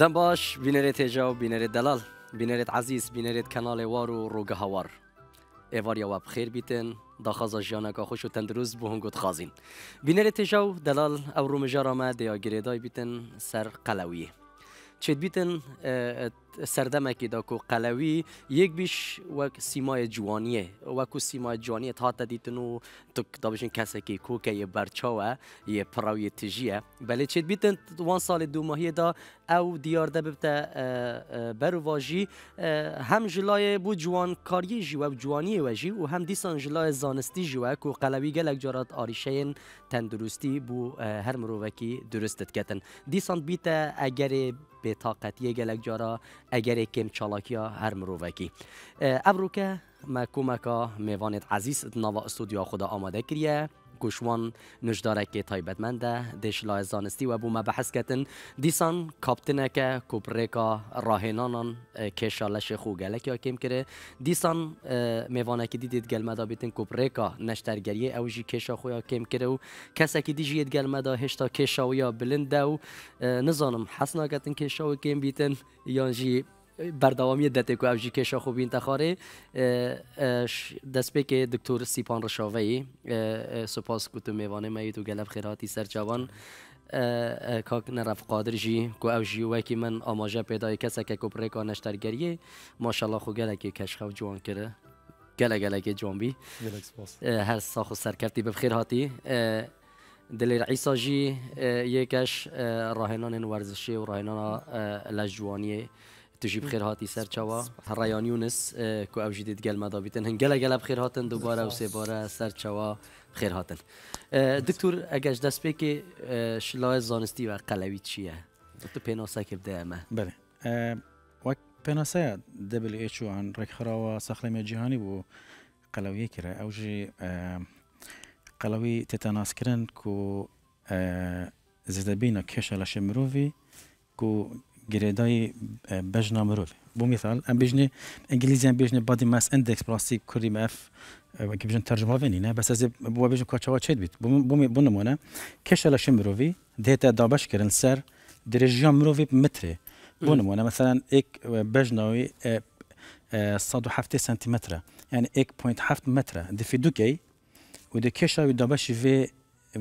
دم باش بینرت هێژا و بینر دلال، عزیز بینر کنال وارو و ڕووگە هەوار ئێواریەوە خیر بیتن خازا ژیانەکە خوش و تندروز بو هەنگوت خازین تجاو دلال و دەلال ئەو دیا دەیاگرێدای بیتن سر قلویه چه بیتن سردمکی دا کو قلوی یک بیش وک سیمای جوانیه وکو سیمای جوانیه تا دیتن و تو دا بشین کسی که کوکه یه برچاوه یه پراوی تجیه بله چه بیتن وان سال دو ماهی دا او دیار دا ببتا واجی هم جلای بو جوان کاری و جوانی واجی و هم دیسان جلای زانستی جی و کو قلوی گلک جارات آریشین تندرستی بو هر مروکی درستت کتن دیسان بیتا اگر به طاقتی گلک جارا اگر کم چالاکی ها هر مروکی ابروکه، که ما کمکا میوانت عزیز نوا استودیو خدا آماده کریه کوشوان نجدارکی تایبتمند دیش لایزانستی زانستی و ما بحث کتن دیسان کابتنک کوپریکا راهنانان کشالش خو گلک یا کم کره دیسان که دیدید گلمدا بیتن کوپریکا نشترگری او جی کشا خو یا کم و کسا که دیجید گلمدا هشتا کشا یا بلنده و نزانم حسنا کتن کشا و کم بیتن یانجی بەردەوامی که که ئەوژی بین تخاره تەخارێ که دکتور سیپان ڕشاوەی کو تو میوانه مې و و خیراتی سر جوان کاک نرف قادرجی کو اوجی ژی وەکی من ئاماژە پێدای که کوپڕێکا نەشتەرگەریە ماشالله خو گەلێکی کش و جوان کرد گەلە جوان بی هر ساخو و به بەخیر هاتی عیسا جی یکش راهنان ورزشی و راهنان لجوانیه تجي بخير هاتي سر چوا هرایان يونس كو اه، او جديد قال ما بیتن هن گل گل بخير هاتن دوباره و سر چوا بخير هاتن اه، دکتور اگر دست به که زانستي اه، زانستی و قلوی چیه تو پیناسه که بده امه بله دبل ايش WHO عن رکخرا و سخلم جهانی بو قلویه کرا او جی قلوی تتناس كرن كو زدبینا کشه لشه كو بجنا بەژنا بو مثال ام ئەم انجليزي ام بێژنێ بادي ماس ئەندێکس پلاستیک کوری مەف اه، بژن تەرجماێنی نە بەس بۆ بێژن کچەوە چێت بیت بۆ نمونە کێشە لە شە مرۆڤ دێتە دابشکردن سەر درێژیان مرۆڤ مترێ بۆ نمونە مەسەران ئێک اه، بەژناوی 170 اه، سنتیمترە یعنی 1.7 مترە دفی دوکەی و دە کێشاوی دابەشی vێ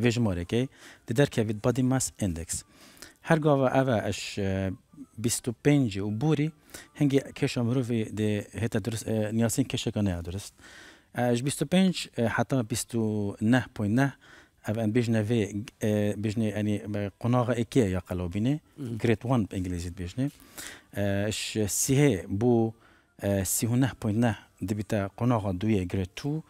vê ji morekê di derkevî badî mas indeks. Her gava ev اش 25 و بوری هنگی کش مروی ده هت درست نیاسین کش کنه درست اج 25 حتی 29.9 اب ان بجنا في بجنا يعني قناغه اكي يا قلوبيني جريد 1 بانجليزي بجنا اش سي بو سي هنا بوينت دبيتا قناغه دوية جريد 2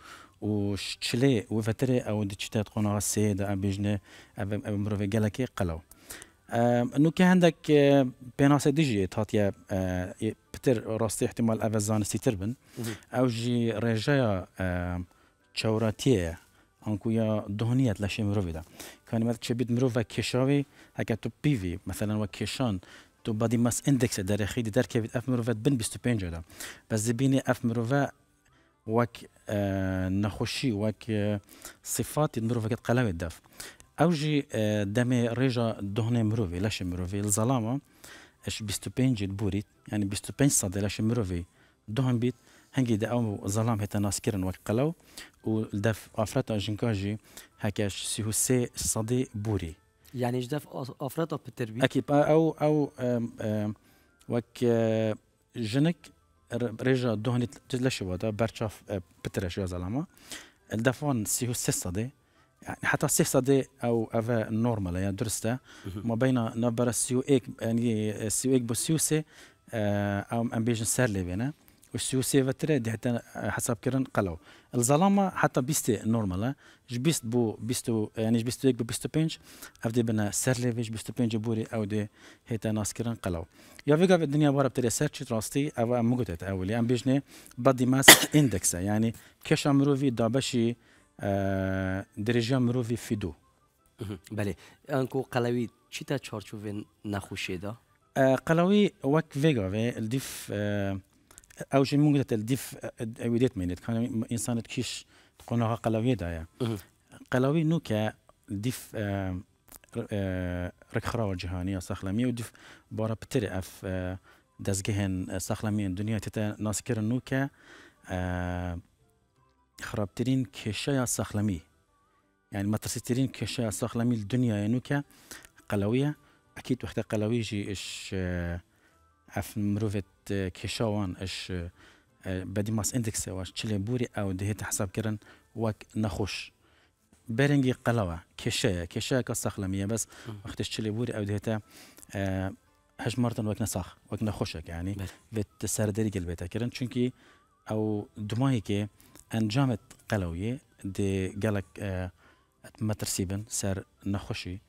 و شلي وفترة او ديتشتات قناغه سي دا بجنا اب مروفي جالكي قلو نو كي عندك بيناسا دجي تاتيا آه، بتر راسي احتمال افزان سيتربن او جي رجايا آه، چوراتيه انكو يا دهنيات لاشي مروفي دا كان مثلا تشبيت مروفا كيشاوي هكا تو بيفي مثلا وكيشان تو بادي ماس اندكس دار خيدي دار كيفيت اف مروفا بن بيستو بينجا بس زبيني اف مروفا وك آه، نخشي وك صفات مروفا كت قلاوي الدف أوجي دمي رجا دهني مروفي لاشي مروفي الظلامة اش بيستوبين جيت بوريت يعني بيستوبين صدى لاش مروفي دوهم بيت هنجي او ظلام هيتا ناسكيرن ناسكرن وقلو ودف افراتا جنكاجي هكاش سيهو سي صدي بوري يعني اش دف افراتا بالتربية اكيد او او أم أم وك جنك رجا دهني تلاشي وادا برشاف أه، بترش يا زلمة الدفون سيهو سي صدي يعني حتى سيخصدي او افا نورمال يعني درستا ما بين نبر سيو ايك يعني سيو ايك بسيوسي آه، او ام بيجن لي بينا والسيوسي فتري دي حتى حسب كرن قلو الظلام حتى بيستي نورمال جبست بو بيستو يعني جبستو ايك بو بيستو بينج دي بنا لي بيج بيستو بينج بوري او دي هيتا ناس كرن قلو يا فيغا في الدنيا بورا بتري سيرتش تراستي او ام مقتت اولي ام بيجني بادي ماس اندكس يعني كاش امروفي دابشي درێژە مرۆڤی فیدو بەێ ئەنکۆ قەلەوی چیتە چارچوێن نەخوشێدا؟ قەلەوی وەک ڤێگاوێ دیف ئەو ژ موگرێت دیف ئەویدێت مێنێت کان ئینسانت کیش قۆنەوە قەلەویێدایە قەلەوی نوکە دیف ڕێکخراوە جیهانیە سەخلەمی و دیف بارە پتر ئەف دەستگەهێن سەخلەمیان دنیا تێتە ناسکردن نوکە خرابترین کێشەیە سەخلەمی یعنی يعني مترسیترین مەترسیترین کێشەیە سەخلەمی دنیای نوکە قەلەویە ئەکی توختە قەلەویژی ئش ئەف اش آه، آه، آه، بدی ماس اندکس واش چلی بوری او دهی تحساب کرن وک نخوش برنگی قلوه قەلەوە کێشەیە که سەخلەمیە بس وەختش چلی بوری ئەو دێتە هەش مرتن وەک نخوشه یعنی يعني. نەخۆشەکە سردری بێت سەردەری کرن چونکی او دمایی که انجامت قلوية دي قالك آه ما ترسيبن سر نخشي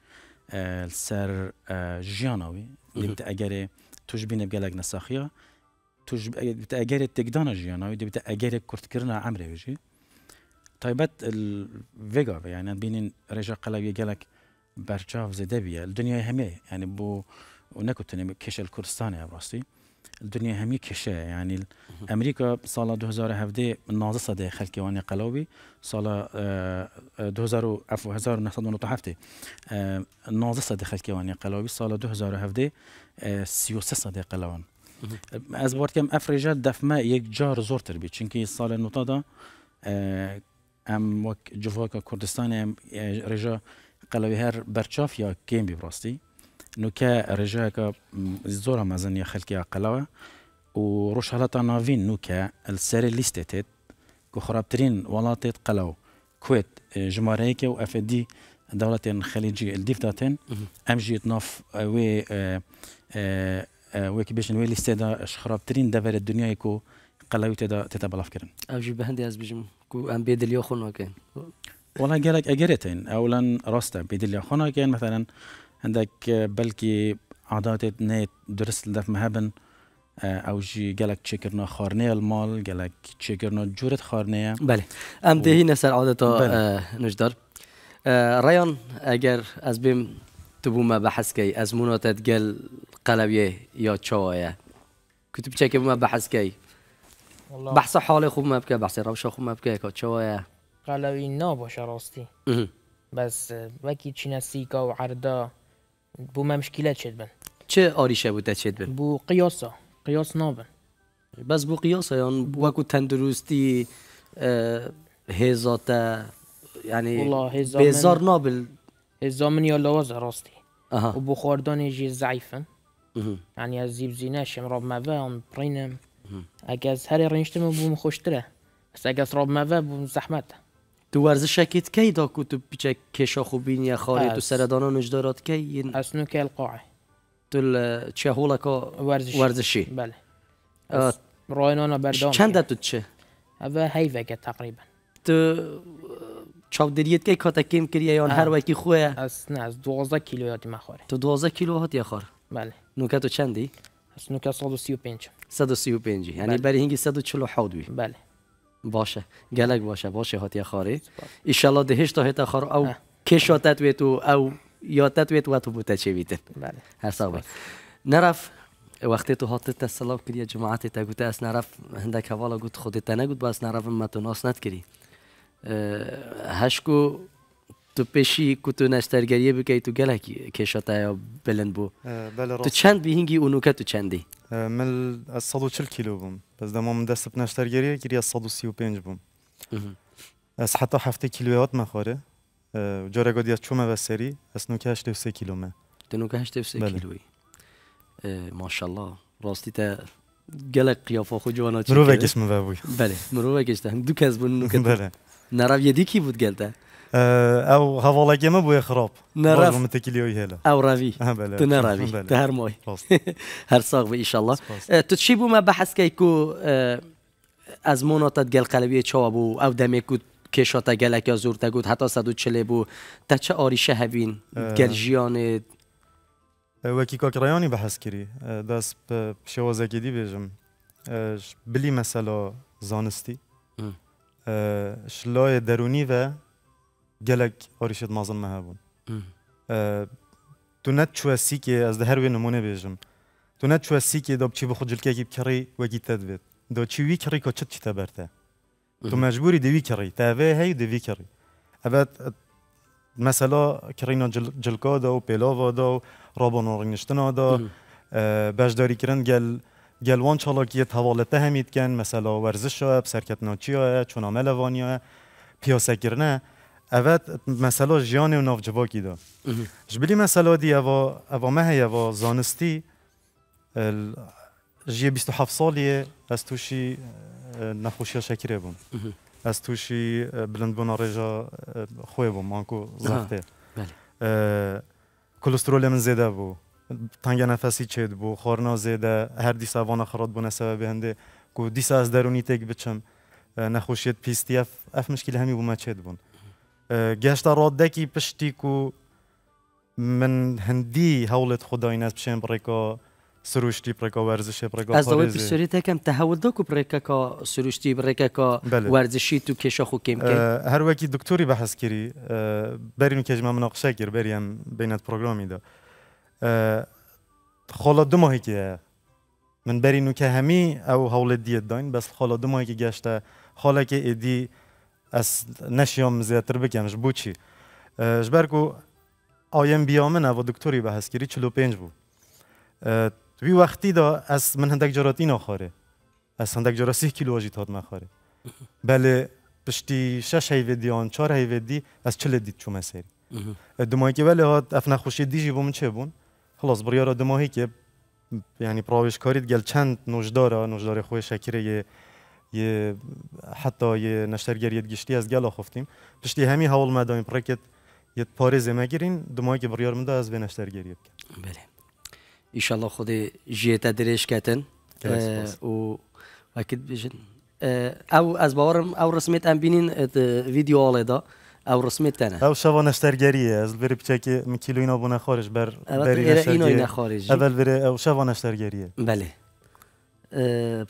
آه سر آه جيانوي اللي بتأجري تجبين بقالك نساخية تجب آه، بتأجري تقدانا جيانوي دي بتأجري كورت كرنا عمري وجي طيبت الفيجا يعني بين رجا قلوية قالك برجاف زدبية الدنيا همية يعني بو ونكتني كشل كورستاني يا براستي الدنیا همی کشه یعنی امریکا سال 2017 19 صده خلکی وانی قلاوی سال 1997 19 صده خلکی سال 2017 33 صده قلاوان از وارد کم افریجا دفمه یک جار زورتر بی چونکی سال نوتا دا ام وک جواکا کردستان ام رجا قلاوی هر برچاف یا گیم بی نوكا رجاك زورا مازن يا خلكي قلاوة وروش على تنافين نوكا الساري ليستيتيت كخرابترين تيت قلاو كويت جماريكا وافدي دولة خليجية الديف داتن ام جي تنوف آه، وي ويك آه، بيشن آه، وي ليستيدا شخرابترين دفر الدنيا يكو قلاو تيدا تدا بلا كرن ام جي بهندي از بيجم كو ام بيد اليوخون وكين والله قالك اجريتين اولا روستا بيد اليوخون وكاين مثلا عندك آه، بلكي عضاتت نيت درست لدف مهبن آه، او جي قالك تشيكرنا خارنه المال قالك تشيكرنا جورت خارنه بلي ام هي نفس العادات نجدر آه، ريان اگر از بيم تبو ما بحث كي از مناتت قال قلبية يا چاوایه کتب چه ما بومه كي والله بحث حالي خوب مبکه بحث روشا خوب مبکه که چاوایه قلبی نباشه راستی بس وکی چینه سیکا و بو ما مشکله تشد بن چه آریشه بود تشد بن بو قیاسه قیاس نو بس بو قیاسه یان بو کو تندرستی هزات یعنی بزار نابل هزامن یا لواز راستی و بو خوردن جی ضعیفن یعنی از زیب زینه شم راب موه اگر از هر رنشتم بو مخوشتره بس اگر از راب موه بو زحمته تو ورزش شکیت کی دا کو تو پیچه کشا خوبین یا خاری تو سردانان نجدارات کی اسنو که القاعه تو چه هولا کا ورزشی ورزشی بله راینانا بردام چند تو چه؟ اوه هیوه که تقریبا تو چاو دریت که کاتکیم کری یا هر وکی خوه از نه از دوازده کیلو یادی مخوره تو دوازده کیلو هات یا بله نوکه تو چندی؟ از نوکه 135 135 یعنی بله. برای هنگی 147 بله باشه گلک باشه باشه هاتی خاری ایشالله دهش تا هتا خار او کشاتت و او یاتت ویت و تو بوده چه ویتن بله. هر نرف وقتی تو حاطت سلام کردی جماعتی تا گوته از نرف هندک حوالا گوت خودت نگوت از نرف متناس تو ناس نت کری هشکو تو پیشی که تو نشترگریه بکی تو گله کشات یا بلند بو بله، تو چند بیهنگی که تو چندی؟ من از صد و چل کیلو بوم بس دمام دست به نشترگریه گیری از صد و و سی پنج بوم از حتی هفته کیلویات مخوره جاره از چومه و سری از و سه کیلو مه تو و سه بله. کیلوی ماشالله راستی تا گله قیافه خود جوانا چی مروه کش مبه بوی بله مروه کش دو کس بون نوکه بله نرو یدی کی بود گلته. او حواله کې مې بوې خراب نه راف مې تکلیو هله او راوي ته نه راوي ته هر موي هر صاغ ان شاء الله تتشيبو ما بحث كيكو از مناطت گل قلبی چا بو او دمی کود کشاتا گلک یا زورتا گود حتی صدو چله بو تا چه آریشه هبین گل جیان وکی کاکرایانی بحث کری دست شوازه گیدی بیجم بلی مثلا زانستی شلای درونی و گەلک هەریشت مازن مەهابوون تو نەتچوە که از دە وی نمونه بێژم تو نەتچوە که دا بچی بە خجلکێکی بکەڕی وەگی چی وی دۆچیوی که کۆچت چتە بەرتە تو مەجبوری دوی کڕی تاوێ هەی دوی کڕی ئەبێت مەسەلا کڕینە جلکۆدا و پێلاوادا و ڕۆبۆن و ڕنگشتنادا بەشداریکردن گەل گەلوان چاڵکیەت هەواڵەتە هەمیتکەن مەسەلا وەرزشە سەرکەتناچیە چۆنا مەلەوانیە پیاسەگرنە اوت مسئله جیان و کی دا جبلی مسئله دی او او مه او زانستی جی 27 سالی از توشی نخوشی شکره بون از توشی بلند بونا رجا خوی بون آنکو زخته کلسترول من زیده بو تنگ نفسی چید بو خورنا زیده هر دیسا سوان خراد بونه سبب هنده کو دیسا از درونی تک بچم نخوشیت پیستی اف, اف مشکل همی بو ما چید بون گشت را دکی پشتی کو من هندی خدا این از پشین بریکا سروشتی پریکا وەرزشی از ئەس ئەوەی تکم تهول هەوڵدەک که پرێکەکە سروشتی بڕێکەکە بله. وەرزشی و دکتوری و کری، بریم دکتۆری بەحەسکری بەرین کر بریم کرد پروگرامی دا خالا دو ماهی که من همی که هولت دید داین بس خالا دو ماهی که گشت خالا که ایدی از نشیام زیاتر بگم جبو چی جبرگو آیم بیامن و دکتوری به هسکری چلو پنج بو وی وقتی دا از من هندک جراتی نخوره از هندک جرا سیه کیلو آجی تاد بله پشتی شش هیودی چهار چار دی، از چل دید چو مسیری دمایی که بله هات اف نخوشی دیجی بوم چه بون خلاص بریارا دمایی که یعنی پراویش کارید گل چند نوشداره نوشداره خوی شکره یه حتی یه نشترگریت گشتی از گلا خفتیم پشتی همی هاول مدامی پرکت یه گیرین دو ماهی که بریار مده از به نشترگریت کن بله ایشالله خود جیت درش کتن و وقت بیشن او از باورم او رسمیت هم بینین ویدیو آله دا او رسمیت تنه او شبا نشترگریه از بری که مکیلو اینا بونه خارج بر بری نشترگریه اول بری او شبا نشترگریه بله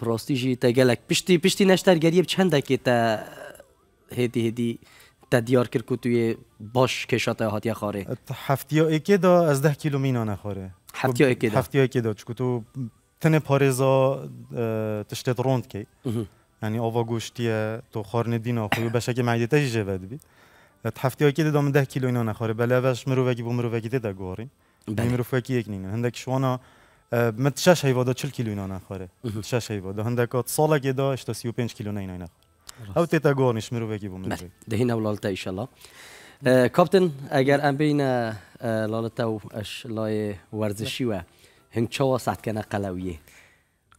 پروستیجی تجلک پشتی پشتی نشتر گریب چند دکه تا هدی دی تدیار کرد که توی باش کشته هاتیا خاره. هفته ای که دا از ده کیلومین آن خوره هفته ای که دا هفته ای که دا چون تو تن پارزا تشتت روند کی یعنی آوا گوشتیه تو خار ندین آخوی بشه که معدی تجی جهاد بی ات هفته ای دا دام ده کیلومین آن خوره بلایش مرور وگی بوم مرور وگی دیده گواری نیم رفته یک نیم هندک شونا من تشاش هیوا ده 40 کیلو اینا نخوره تشاش هیوا دا هندکات سالا که دا اشتا 35 کیلو نه اینا نخوره او تیتا گورنش مرو بگی بوم دهینا ولالتا ایشالله کابتن اگر ام بین لالتا و اش لای ورزشی و هنگ چوا ساعت کنه قلویه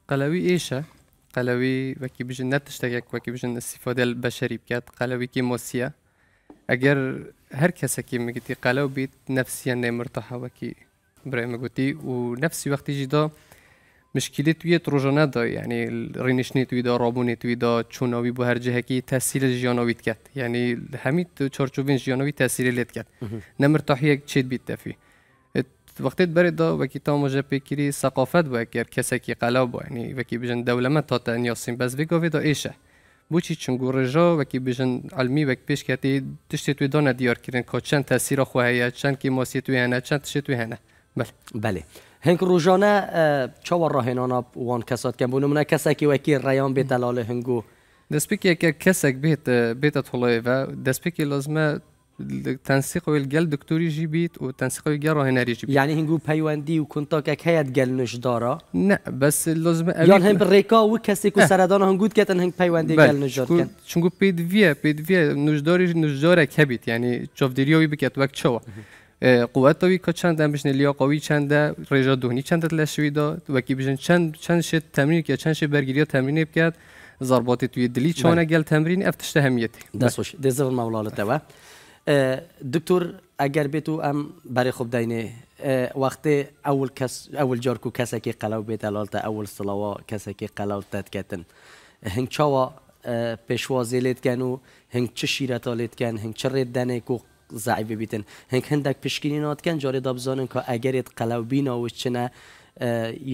قلوی ایشه قلوي وكي بيجي نتشتاك وكي بيجي استفاده البشري بكات قلوي كي موسيا اگر هر کسی که میگه قلو بیت نفسیان نمرتاحه و کی برای ما گوتی و نفسی وقتی جدا مشکلی توی تروژا ندا یعنی رینشنی توی دا رابونی توی دا چوناوی بو هر جهه کی تحصیل جیانویت کرد یعنی همین چارچوبین جیانوی تاثیر لد کرد نه یک چید بیت تفی وقتی برد دا وکی تا مجا پیکری ثقافت بو اگر کسی کی قلاب بو یعنی وکی بجن دولمت تا تنیاسین بس وی دا ایشه بوچی چنگو و وکی بچن علمی وک پیش کتی تشتی توی دا دیار کردن که چند تاثیر خواهی چند کی ماسی توی هنه چند تشت توی هنه بله بله هنگ روزانه چاوار راهنانا وان کسات کن بونم نه که وکی رایان به دلال هنگو دسپیک که کسک بیت بیت طلای و که لازمه تنسيق الجل دكتوري جيبيت وتنسيق الجل راهناري جيبيت يعني هنقول بيواندي وكنتاك گل نش دارا لا بس لازمه. يعني هم بالريكا و وسردان هنقول كاتن هنق بيواندي بله. جل نجدار كان شنقول بيد فيا بيد نش نجداري نجدارك هبيت يعني تشوف ديريوي بكات وقت شوا قوت داوی که چند دم بشن لیا قوی چند رجا دهنی چند شوید دا وکی بشن چند چند شد تمرین که چند شد برگیری تمرین بکرد ضربات توی دلی بله. چونه گل تمرین افتش دست بله. دستوش دزر مولانا توا دکتور اگر به تو ام برای خوب دینه وقت اول کس اول جار کو کسی که قلاو بیت اول صلوا کسی که قلاو تد کتن هنگ چاوا پیشوازی لید کن و هنگ چه شیرتا کن هنگ چه کو زعیب بیتن هنگ هندک پشکینی نات کن جاری دابزانن که اگرت قلوبینا و چنه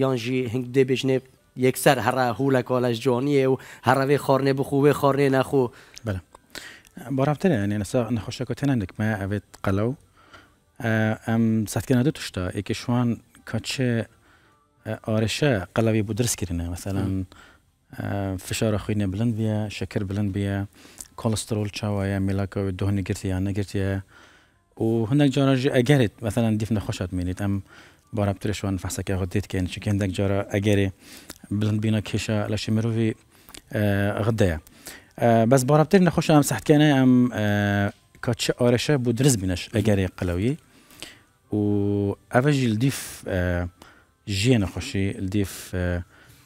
یانجی. هنگ دی یک سر هر هولا کالش جانیه و هر وی خارنه وی خارنه نخو بله بارابتره یعنی نسا نخوشه که تنندک ما اوید قلو ام ساتکنه دو تشتا ایک شوان کچه آرشه قلوی بودرس کرنه مثلا فشار خوی بلند بیا شکر بلند بیا كوليسترول شوايا ملاكا دهني قرتي أنا قرتي وهناك جارة أجرت مثلا ديفنا خشت مينيت أم بارا بترشوان فحسك غديت كان كان هندك جارة أجري بلند بينا كيشا لاشي مروفي غدا آه بس بارا بترنا خوش أم سحت كان أم آه كاتش آرشة بودرز بينش أجري قلوي و أفجي الديف جينا خوشي الديف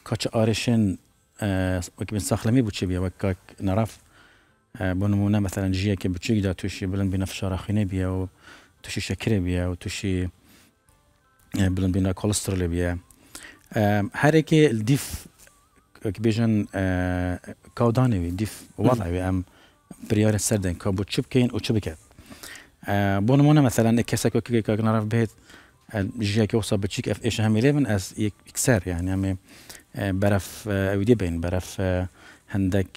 كاتش آرشن وكبن ساخلمي بود شبيه وكاك نعرف آه، بنمونه مثلا مەمثلەن ژیەکی بچێکدا تووشی بلند بینە فشارەخینە بیە و تووشی شەکرێ بیە و تووشی بلند بینە کۆلستر لێ بیە هەرێکی دیف بێژن کاودانەوی دیف وڵاوی ئەم بریارە سەردەن کە بۆ چ بکەین و چ بکات بۆ نمونە مەمثلەن کەسێکۆکی کاگنەرف بێت ژیەکی وسە بچیک ئەف ئێش هەمیلێ من ئەس یەکسەر یان ئەمێ بەرەف ئەوی دێ بین بەرەف هەندێک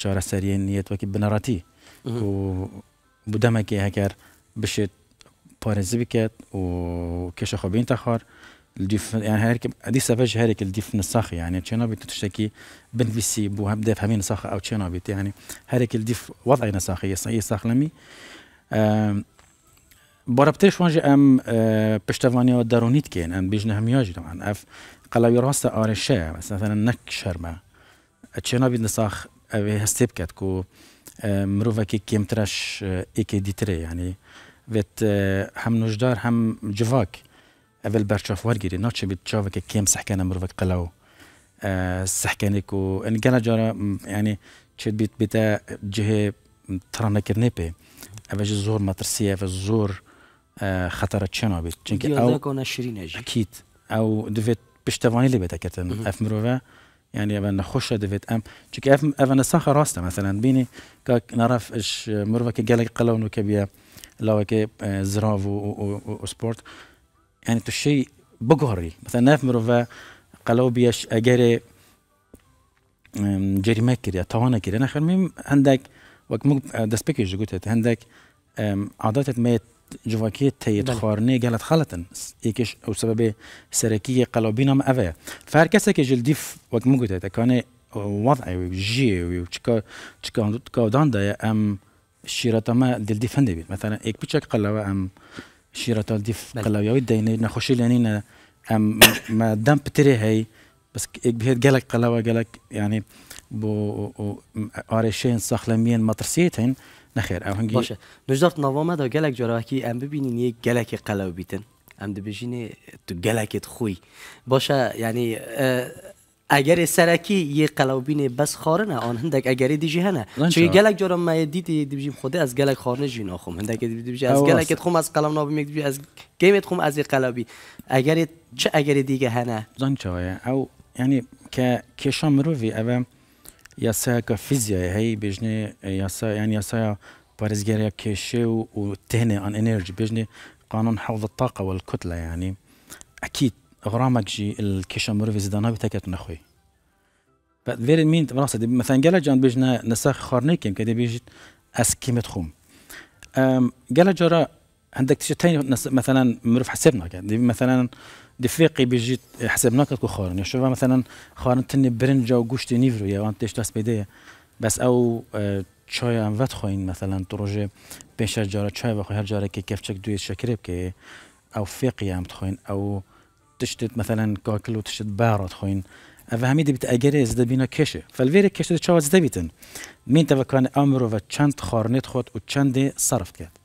چارەسەریە نیەت وەکی بنەڕەتی و بودەمەکی كي بشێت پارێزی بکات و کێشە يعني تەخوار دي سافاج هاريك الديف نسخ يعني تشينا بيت تشتكي سي بو هبدا فهمين نسخ او تشينا بيت يعني هاريك الديف وضعي نساخ هي ساخ لمي باربتش وانجي ام بشتفانيا ودارونيت كين ام آه، بيجنا همياجي طبعا اف قلاوي راسة ارشا مثلا نك شرمه če na vidno e, sah ve stepkat ko مروفك كي مترش ايكي ديتري يعني فيت هم نجدار هم جواك اول برشاف ورگيري ناتش بيت جواك كيم سحكانا مروفك قلاو سحكانيكو ان كان جارا يعني تشد بيت بيتا جهه ترانا كرنيبي اواج زور ماترسيه اواج زور خطر تشنا بيت او اكيد او دوفيت بشتواني لي بيتا كتن اف مروفه يعني ابن نخش دفيت ام چونك ابن الساخه راسته مثلا بيني كاك نعرف اش كي قالك قلونو كبيه لو كي اه، زراف وسبورت يعني تو تشي بقهري مثلا ناف مروفا قلو بيش اجري جريمه كريا طوانا كريا انا خرميم عندك وك مو دسبيكيج قلت عندك عادات ميت جوکی تیت خارنی گلت خالتن یکش او سبب سرکی قلابینا ما اوه فهر کسی که جلدی وقت مو گوته تکانه وضعی و جی و چکا چکا چکا دان دا ام شیرات ما دلدی فنده بید مثلا یک بچک قلاوه ام شیرتا دلدی قلاوه وید دینه نخوشی نه ام ما دم پتره هی بس یک بهت گلک قلاوه گلک یعنی بو آرشین سخلمین مترسیتین نخیر، خیر اوهنگی باشه نجدارت نوامه دا گلک جارا که ام ببینین یک گلک قلب بیتن ام دو بجینه تو گلکت خوی باشه یعنی اگر سرکی یه قلوبین بس خاره نه آن هندک اگر دیجی هنه چون یه گلک جارم ما دیدی دیبجیم خوده از گلک خاره جین آخوم هندک دیبجی از گلکت خوم از قلم نابی میگدیبجی از گیمت خوم از یه قلوبی اگر چه اگر دیگه هنه زن چه او یعنی که کشام روی اوه که فیزیای هی بێژنێ یاسا یعنی یاسایە پارسگریا کشی و و تێنێ آن انرژی بێژنێ قانون حوض الطاقة اکید غرامک جی غرامك جي الكيشة مروفي زدانا نخوی بعد فيري مين براسة دی مثلا قال جان بيجنا نساخ خارنيك يمكن دي بيجي أسكيمة خوم قال جرا عندك تشتين مثلا مروف حسبنا دی مثلا دفاقي بيجي حسبناه كتكون خارن شوفها مثلا خارن تني برنجة گوشت نيفرو يا وانت تشتاس بده بس او چای ام ود خوین مثلا تو روژه جاره چای بخواه هر جاره که کفچک دوی شکریب که او فقی ام او تشتت مثلا کاکلو تشت بارد خوین خواهین و همیده بیت اگر از دبینا کشه کشته کشه چاو از دبیتن مین توکان امرو و چند خارنت خود و چند صرف کرد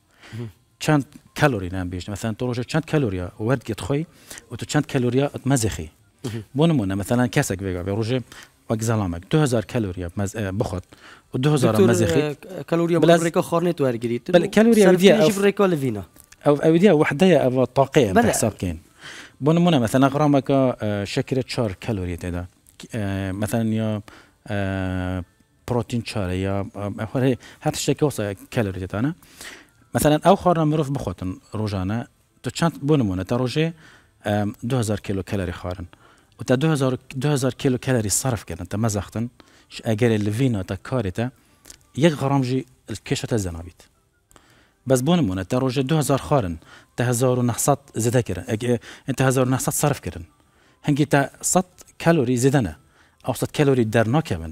چند كالوري نعم بيش مثلا تو روز چند کالریا ورد گیت خوی و تو چند کالریا ات مزخی بونمونه مثلا کسک ویگا به روز وەک زەڵامێک 2000 کەلوریە بخۆت و 2000 ودي شوف ريكو لفينا او ودي وحده يا ئەویدیا وحدەیە ئەوە كاين بەسابکەین بۆ مثلا غرامك اه، شكل تشار كالوريا کەلوریە اه، مثلا يا بروتين تشار يا یا هەر شتێکی كالوريا کەلوریتانە مثلا او خورنا مروف بخوتن روجانا تو چەند بونمونه تا ڕۆژێ 2000 كيلو كالوري خورن و تا 2000 2000 كيلو کیلو کەلری صرفکردن تا مەزەختن ئەگەری الفينا تا يك غرام جي کێشەتە تا زنابيت بس بونمونه تا ڕۆژە 2000 خورن تا 1900 كرن انت 1900 صرف كرن هەنگی تا 100 كالوري زیدەنە او 100 كالوري کالۆری دەرناکەون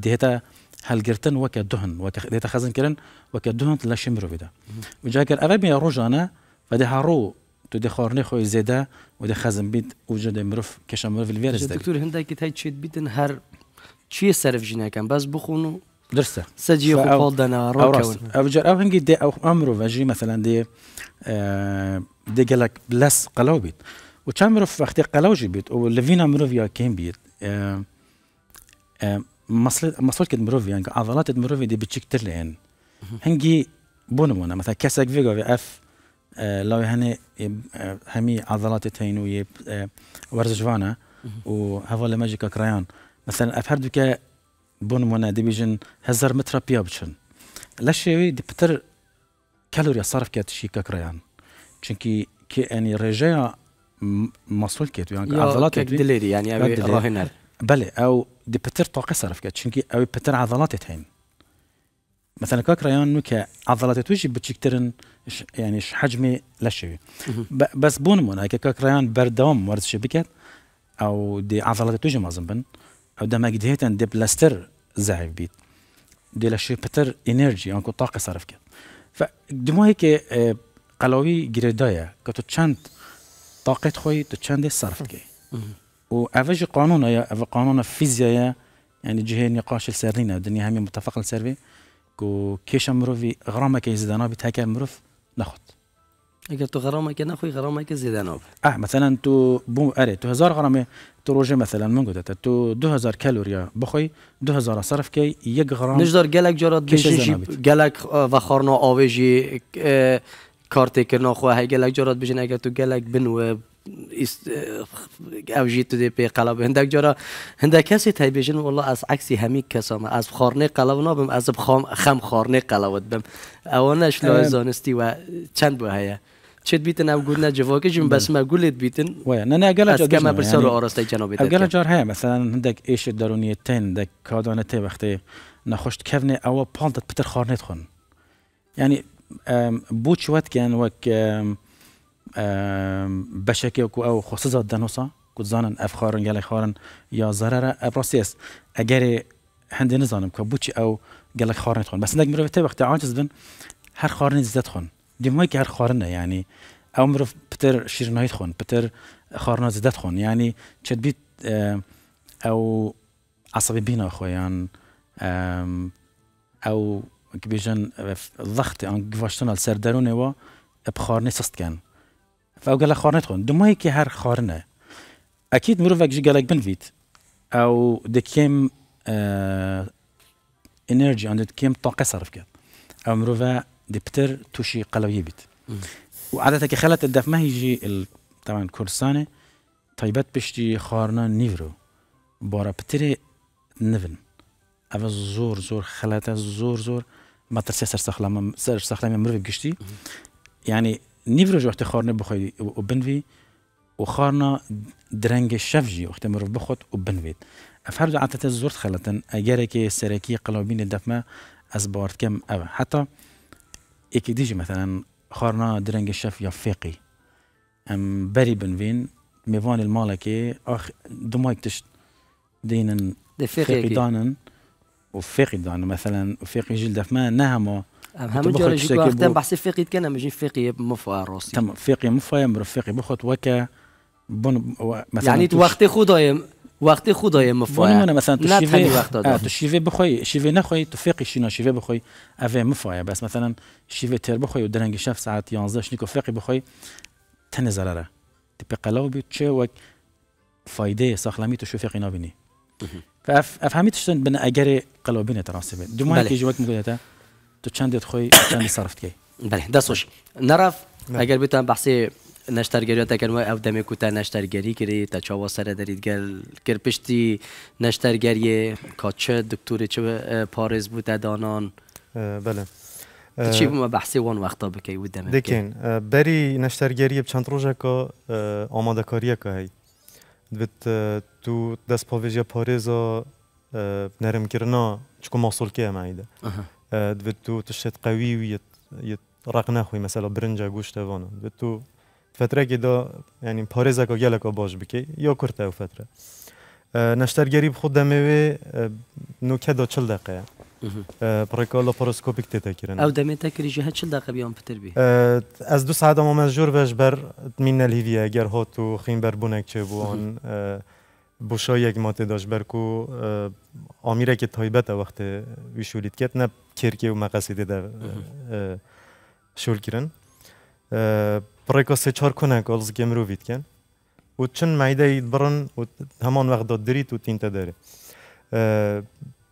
دێتە هەلگرتن وەکە دوهن دێتە خەزنکردن وەکە دوهند لە شمرۆدا جاگەر ئەرە بە ڕۆژانە بەدە هاڕوو فدي هارو خۆرنی خۆی زێدا و دە خەزم بیت وجە دە مرۆڤ کەشە مرۆڤ لێرە دەکتور هەندێکی تاي تشيت بیتن هەر تشي سەرف جنا كان بس بخونو درسة سجي فوتبول دنا روكون ابجر او هنجي دي او امرو فاجي مثلا دي آه، دي قالك بلس قلاو بيت وتشامرو في وقت قلاو جي بيت ولفينا مرو فيا كيم بيت آه آه مسلوت كد يعني عضلات مروفي دي بتشيك ترلين هنجي بونمونا مثلا كاسك في اف آه، لو هني آه، همي عضلات تين وي آه، ورزجوانا وهذا اللي ماجيكا كريان مثلا اف هردوكا بونمونا ديبيجن هزر متر بيابشن شيء دي بتر كالوريا صرف كات شيكا كريان چونكي كي اني رجاء مصول كيت يعني عضلات كدليري يعني بلي بله او دي طاقه صرف كات چونكي او بتر عضلات تهين مثلا كاك ريان نوكا عضلات توجي بتشكترن يعني حجمي لشوي بس بون مون هيك كاك ريان بردوم مورد شبكات او دي عضلات توجي مازن بن او دما قديتن دي بلاستر زعيف بيت دي لشي بتر انرجي انكو طاقه صرف كات فدمو هيك قلوي جريدايا كتو تشانت طاقت خوي تشانت صرف كي و قانون يا یا قانون قانونا يعني جهه نقاش سرینه الدنيا هم متفق سروی كو كيش مروفي غرامه که زدنا بی مروف نخود اگر تو غرامه که نخوی غرامه که زیدن اه مثلا تو بوم اره تو هزار غرامه تو روجي مثلا من گفته تو دو هزار کالوریا بخوی دو هزار صرف كي یک غرام نجدار گلک جارات بشنجی گلک آه، و خارنا آویجی آه، کارتی کرنا خواه هی گلک جارات اگر تو گلک بنوه است اوجیت دی پی قلب هندک جورا هندک کسی تای بیژن والله از عکسی همی کسام از خارنه قلب نابم از خام خم خارنه قلبت بم اوانش لازانستی و چند بو هیا چت بیتن او گود نه جواکه بس ما گولت بیتن و نه نه اگلا جار کما پر سر آراسته جناب مثلا هندک ایش درونی تن دک کادانه تی وقتی نخوشت کفنه او پالت پتر خارنه خون یعنی بوچ وقت کن وک بشكي کو او خصوصا دانوسا کو زانن اف خارن گله خارن یا ضرر ابراسیس اگر هندي نزانم كو بوچی او گله خارن خون بس نجم مروته وقت عاجز بن هر خارن زيت خون دي که هر خارن يعني او مروف بتر شيرنايت خون بتر خارن زيت خون يعني چت بيت او عصبي بينا خويا يعني او كبيجن ضغط ان يعني قفاشتنا لسر و بخارني سست كان او گله خورنه خون د كي کی هر خورنه اكيد مرو فاک جګلګ بنفیت او د کیم اه، انرجي اند د کیم طاقه صرف کړ او مرو فا د توشي قلوی بیت وعادته کی خلت الدف ما هيجي طبعا کورسانه طيبات بشتي خارنا نيفرو بارا بتري نفن اما زور زور خلاته زور زور ما ترسي سر سخلامي سر سخلامي مروي بقشتي يعني نیڤۆژ وقت خارنا بخۆی و بنوی و خواردنا درەنگە شەفژی وەختە مرۆڤ بخۆت و بنوێت ئەف هەر عاتەتە زۆر خەڵەتەن ئەگەرێکی سەرەکی قەڵاوبینە دەفمە ئەس باوەڕکەم ئەوە حتا ئێکی دیژی مثلەن خواردنا درەنگە شەف یا فێقی ئەم بەری بنوین میوان المالكي اخ دمايك تشت دينا فيقي دانن وفيقي دانن مثلا وفيقي جلدف ما نهمو هم جورا جيكو اختم بحسي فيقي كان مجين فيقي مفا روسي تم فيقي مفا يم فيقي بخوت وكا بون مثلا يعني وقتي خدايم وقتی خدای مفای نه مثلا تشيفي تشيفي آه، بخوي شيفي ناخوي شیوه نخوای شيفي بخوي شینا شیوه بس مثلا شيفي تير بخوي ودرنج شاف ساعات يونزا 11 شنیکو بخوي بخوای تن زرره تپی قلاو بیو چه وک فایده ساخلمی تو شو فقه نابینی فاف افهمیتش بن اجري قلاو بینه تراسبه دومان که جوک تو چندت خوی چند صرفت کی بله نرف اگر اگر بحثی نشترگری تا دەکەنەوە او دمی کوتان نشترگری کری تا چاوا سره دارید گل کرد پشتی نەشتەرگەریە کاچە دکتور چه پارێز بوده دانان بله چی بمە بحثی وان وقتا بکەی بری نشترگری چند روزه که آماده کاری که هی دوێت تو دست دەست پاێژە نرم کرنا چکو ماسۆلکی هم تو تشت قوی و یه رق نخوی مثلا برنجا گوشت وانا تو فتره که دا یعنی پارزه که که باش بکی یا کرته او فتره نشتر گریب خود دموی نوکه دا چل دقیقه پرکالا پروسکوپیک تیتا کرن او دمه تکری جهه چل دقیقه بیان پتر بی از دو ساعت اما مزجور بش بر مین الهیویه اگر هاتو خیم بر بونک چه بوان بوشا یک ماته داشت برکو آمیره که تایبت وقت ویشولید کت نه و مقصدی در شل کردن پرایک ها سه چار کنک ها ازگیم رو بیدکند و چند معایده ای برند و همان وقت دارید و تینت داره.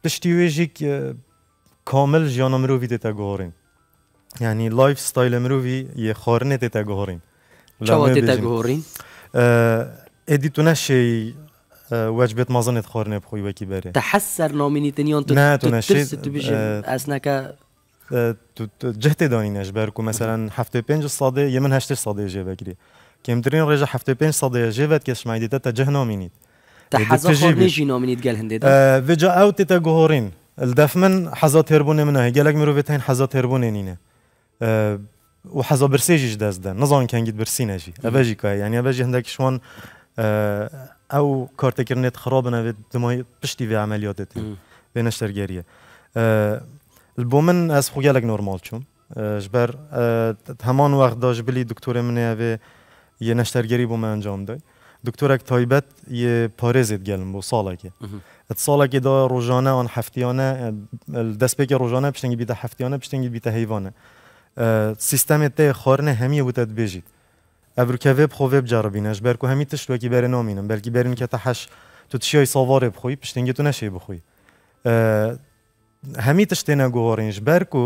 پشتی ویژیک کامل جان رو بیده تا گهاریم یعنی لایف ستایل رو بیده یه خوارنه تا گهاریم چه رو تا گهاریم؟ ادیتونه شیع أه، واجبات ما ظنيت خورنا بخوي وكي باري تحسر نوميني تنيون تترس تبجي أه، اسناك أه، جهتي دانين اجباركو مثلا حفته بينج الصادي يمن هشتي الصادي جي باكري كم درين رجع حفته بينج صادي جي بات كيش ما ديتا تجه نومينيت تحزا خورني جي نومينيت قال هندي فيجا او تيتا جوهورين الدفمن حزا تهربوني منها قالك مروفتين حزا تهربوني نينا وحزا برسيجي جداز دا نظن كان جيت برسينا جي اباجي كاي يعني اباجي هندك شوان کارت کرنت خراب بنەوێت دمای پشتی بێ ئەعملیاتێت بێ نشترگریه. بۆ من از خوگەلێک نرمال چوم جبر همان وقت داشت بلی دکتۆرە یه یە نەشتەرگەری بۆ انجام دای تایبت یه یە پارێزێت صالکه. بۆ ساڵێکی روزانه، دا آن هفتیانه، دست دەستپێکی روزانه پشتنگی بیده هفتیانه پشتنگی بیده حیوانه. سیستم ات خارنه همیه بوده بێژیت ئەبروکەێ خۆێ که همی هەمی تشتێکی بەرە نامینم بلکی بەرن که تحش تو تشیای سوار بخوی پشتینگی تو بخوی بخۆی هەمی تشتێنە برکو بەرکو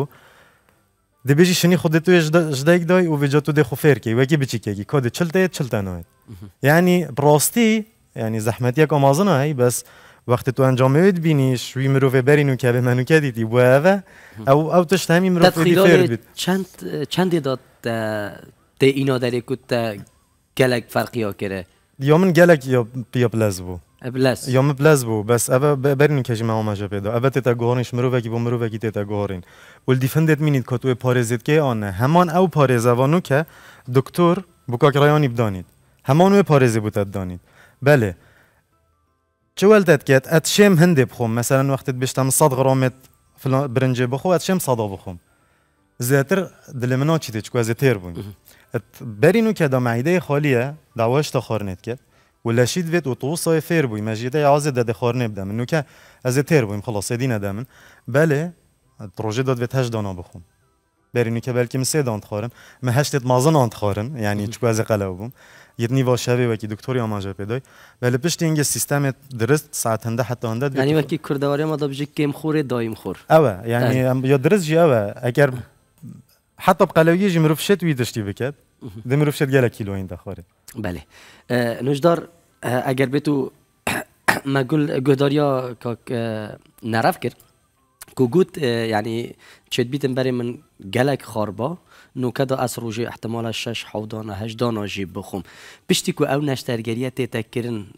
دەبێژی شنی خودت تو ژدایک دای و بجە تو دێ بچی کی؟ بچیکێکی یه چلته چلتەنەوەێت یعنی یعنی ینی زەحمەتیەک هایی بس وقتی تو انجامت بینی وی مروفه برین و که به منو دیدی و او او تشت همی مروفه بیفیر بید چند چندی داد کت گلگ فرقی ها farqi یا من گلگ یا بلز بو بلز یا من بلز بو بس اوه برین کجی ما ماجا پیدا تیتا تتا مرو وگی بو وگی تیتا گورن ول دیفندت مینید کتو پارزید که آنه همان او پارزوانو که دکتر بوکاک رایانی بدانید همان او پارزی بودت دانید بله چولتت کت ات شم هند بخوم مثلا وقتی بشتم 100 گرم برنج بخو ات شم صدا بخوم زیتر دلمنا چیت چکو از تیر بون برینو که دا معده خالیه دواش تا خورنید کرد ولاشید فيت وتوصى فير بوي مجيدا داده ده خورنه بدا نو که از تیر بویم خلاص ادی دامن بله پروژه داد وید هشت دانا بخون برینو که بلکه مسه دان خورن ما هشت مازن خورن یعنی چکو از قلب بوم نیوا شوی و کی دکتری آماده پیدای ولی بله، پشت اینگه سیستم درست ساعت هنده حتی هنده یعنی وکی کردواری ما دا کم خوره دایم خور اوه یعنی بله. یا درست جی اوه اگر حتی بقلاویه جی مروف شد وی دشتی بکد ده مروف شد گله کیلو این دخواره بله نجدار اگر به تو مگل گهداریا که نرف کرد که گوت یعنی چت بیتم برای من گلک خاربا نو کدا از روژه احتمال شش و هجدانا جی بخوم پشتی که او نشترگریه تیتا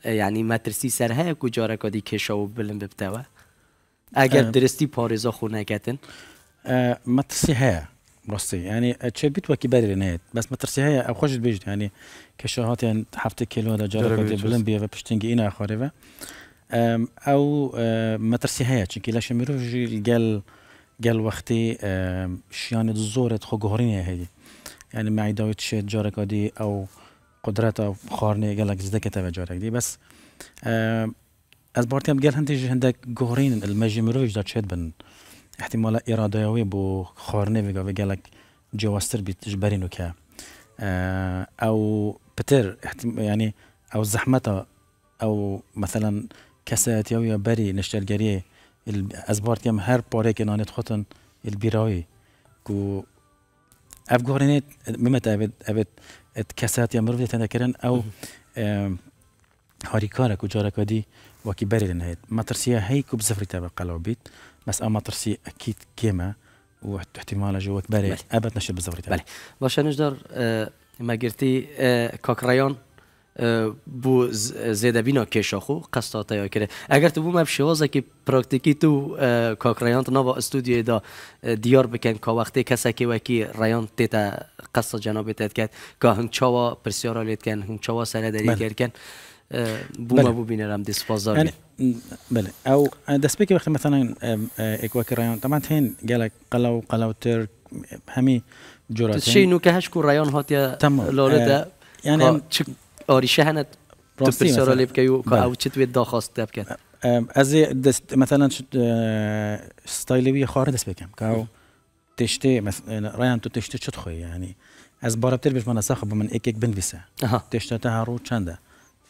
یعنی مترسی سرها های که کشاو بلن ببتاوه اگر درستی پارزا خونه کتن مترسی ڕاستی يعني ینی بس ما بەرێنێت بەس مەترسی هەیە ئەو خۆشت بێژت يعني ینی کەشە هااتیان هەفتە کیلۆ لە جارەکەی بلند بێ بە پشتنگی ئینا خۆرێەوە ئەو مەترسی هەیە چکی لە شەمیرۆژی گەل گەل وەختی شیانت زۆرت خۆگۆڕینە هەیە ینی يعني مایداوت شێت جارەکەدی ئەو قدرەتە خواردنێ گەلک زدەکەتەوە جارێکی بەس ئەس بارتیم گەل هەندێک هەندێک گۆڕین المەژی مرۆژدا چێت بن. احتمالا اراده وی بو خورنه ویگا وی گلک جواستر بیت جبرینو که اه، او بتر يعني او زحمت او مثلا كسات يويا بري نشترجري ازبار كم هر باريك نانت خوتن البيراوي كو افغورنيت ممت ابد ات كسات يمر في تنكرن او اه، هاريكارك وجارك دي وكي بري لنهيت ما ترسيا هي كوب زفري تبع قلوبيت بس اما ترسي اكيد كيما واحتمالها جوات بالي ابد نشرب بالزوري بله باش نجدر ما کاک رایان بو زیده بینا کشا خو قصد تا یا کرده اگر تو بوم شوازه که پراکتیکی تو کوک نا با استودیو دا دیار بکن که وقتی کسی که وکی ریان تا قصد جناب تید که هنچاوا پرسیارا لید بله. کن هنچاوا سره داری کرد بوما بو بینەرم دیسپۆزار بله ئەو دەستپێکی وەختی مەسەەن ئێکوەکەڕیان تەمان هێن گەلک قەڵە قلو قلو هەمی همي شین شي کە هەشک و ڕایان هاتیە لۆرەدا یان چ ئۆریشە هەنت پرسیۆرە لێ بکەی و او چت وێت داخواست دەبکەن ئەز آه، آه، مثلا مەمثلەن آه، ستایلەوی خوارە دەست بکەم کاو مثلا ڕیان تو تشتە چت خۆی ینی ئەس بارەتر بشمانە ساخە بە من ئێکێک بنویسە تشتە تا تهرو چنددە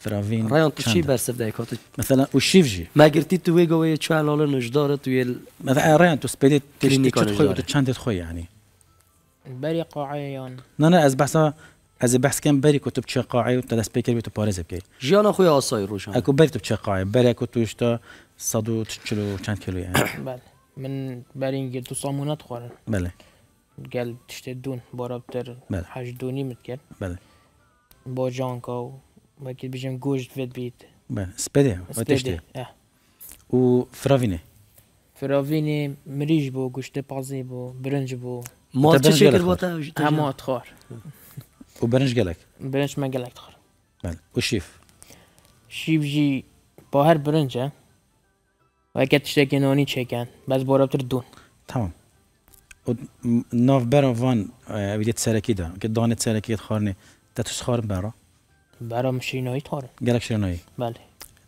فراوین رایان تو چی بر سب دایکات مثلا او شیف جی ما گرتی تو وی گوی چوان لال نجدار تو یل مثلا رایان تو سپیدی تشتی چت خوی تو چند خوی یعنی بری قاعیان نه نه از بحثا از بحث کم بری تو چه قاعی و دست پیکر تو پارز بکی جیان خوی آسای روشان اکو بری تو چه قاعی بری اکو توش تا صد و چلو چند کیلو یعنی بله من بری اینگه تو سامونت خورن بله گل تشت دون برابر بله. حج دونی متکر بله با جانکا و ما کی بیم گوشت ود بیت. بله سپدی. سپدی. اه. او فراوینه. فراوینه مریج بو گوشت پازی بو برنج بو. ماتش شکر بوده خور. او برنج گلک. برنج من گلک خور. بله. او شیف. شیف جی با هر برنجه. و اکتش دکه نانی چه کن؟ بس بارا بطر دون تمام و نوف برا وان ویدیت سرکی دارم که دانت سرکیت خوارنی تا توس خوارم برا؟ نه برام شیرینایی خورم آره. گلک شیرینایی بله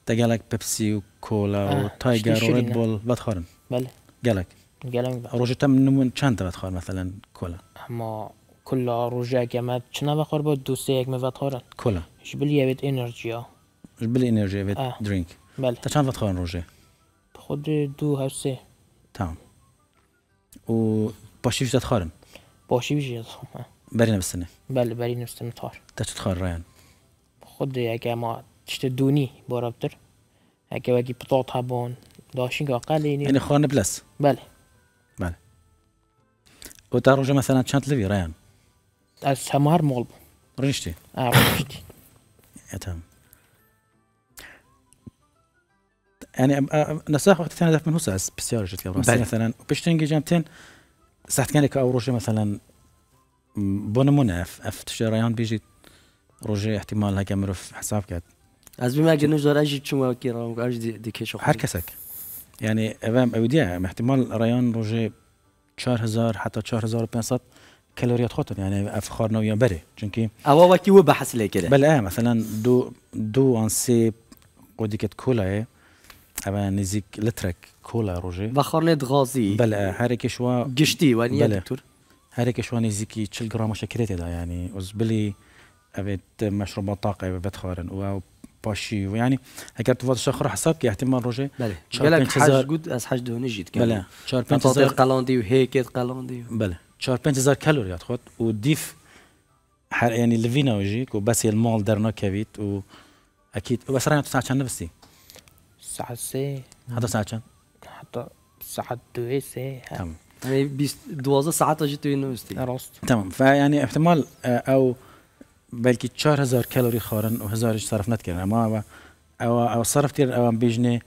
تا گلک پپسی و کولا و تایگر و رد بول بد خورم بله گلک گلم روزی تم نمون چند تا بد خور مثلا کولا اما کلا روزی که ما چنا بخور با دو سه یک مفت خورن کولا جبل یوید انرژیا جبل انرژی یوید درینک بله تا چند بد خورن روزی خود دو هفت سه تمام و باشی وجدت خارن باشی وجدت خارن بله نفسنا بل بري تا طار تتخار رایان خود هكا ما تشتدوني برابتر هكا واكي بطوط هابون داشين قليل يعني خانه بلس بله بله و تا وتروج مثلا چند تشانت لفي ريان السمار مولب رنشتي اه رنشتي تمام يعني آه، آه، نساخ وقت تاني دافع من هوسا بسيارة جت قبل مثلا بشتنجي جامتين ساعت كان مثلا بونمونا اف اف ريان بيجي روجي احتمال هكا مرف حساب كات از بما جنوج دار اجي تشوما كيرا اجي ديكي شو هر يعني امام اوديا احتمال ريان روجي 4000 حتى 4500 كالوريات خطر يعني افخار نويا بري چونكي او وكي و بحث لي كده بل اه مثلا دو دو انسي كت كولا اما نزيك لترك كولا روجي بخار لي دغازي بل اه هاريك شوا جشتي وانيا دكتور هاريك شوا نزيكي 40 جرام شكريتي دا يعني وزبلي اوت مشروب الطاقه اوت خارن و باشي ويعني هكا تفوت شخر حساب كي احتمال روجي بلى قالك حاج قد از حاج دون جيت كان بنت زار قلاندي وهيك قلاندي بلى زار كالوري تخوت وديف حر يعني لفينا وجيك وبس المول درنا كبيت و اكيد بس رانا ساعه كان نفسي ساعه سي هذا ساعه كان حتى ساعه دو سي تمام يعني 12 ساعه جيت نوستي تمام فيعني احتمال آه، او بلکی 4000 کالری خورن و 1000 صرف نکردن اما او او صرفت او بجنه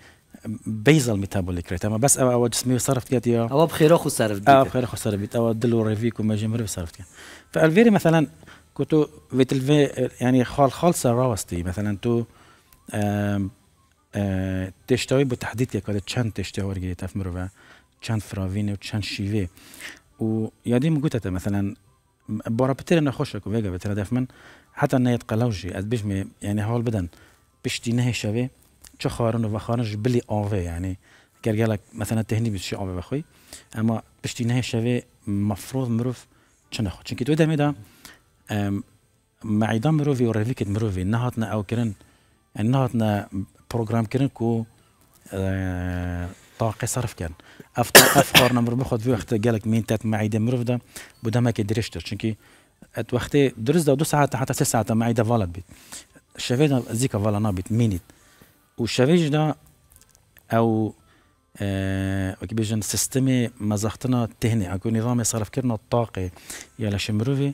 بيزل ميتابوليك ريت اما بس او او جسمي صرفت كات او بخير خو صرف بيت او بخير خو صرف بيت او دلو ريفيك وما جمر صرفت كات فالفيري مثلا كنتو فيتلفي يعني خال خالصة راوستي مثلا تو تشتوي بتحديد كات تشان تشتوي ورقي تفمرو تشان و وتشان شيفي و يادي مقوتة مثلا بارا بتير انا خوشك وفيجا بتير دافمن حتى نیت قلوجي از بیشم يعني هول بدن بيشتي نه شوي چه خارن و خارنش بلی آوه یعنی يعني گرگلک مثلا تهني بیشی آوه بخوي اما بيشتي نه شوي مفروض مروف چه نخو چون تو دمی دا معیدان مروفی و رفیکت مروفي نهاتنا او كرن نهاتنا بروجرام كرن كو اه، طاقه صرف كان افطر افخر نمر بخد في وقت قالك مين تات مروف دا بدا ما كيدريش چونكي وقتی درست دو, دو ساعت حتی سه ساعت معده والد بید بيت زیکا والا نابید مینید و شوید دا او وكي بيجن سيستمي مزختنا تهني اكو نظام يصرف كرنا الطاقه يلا شمروفي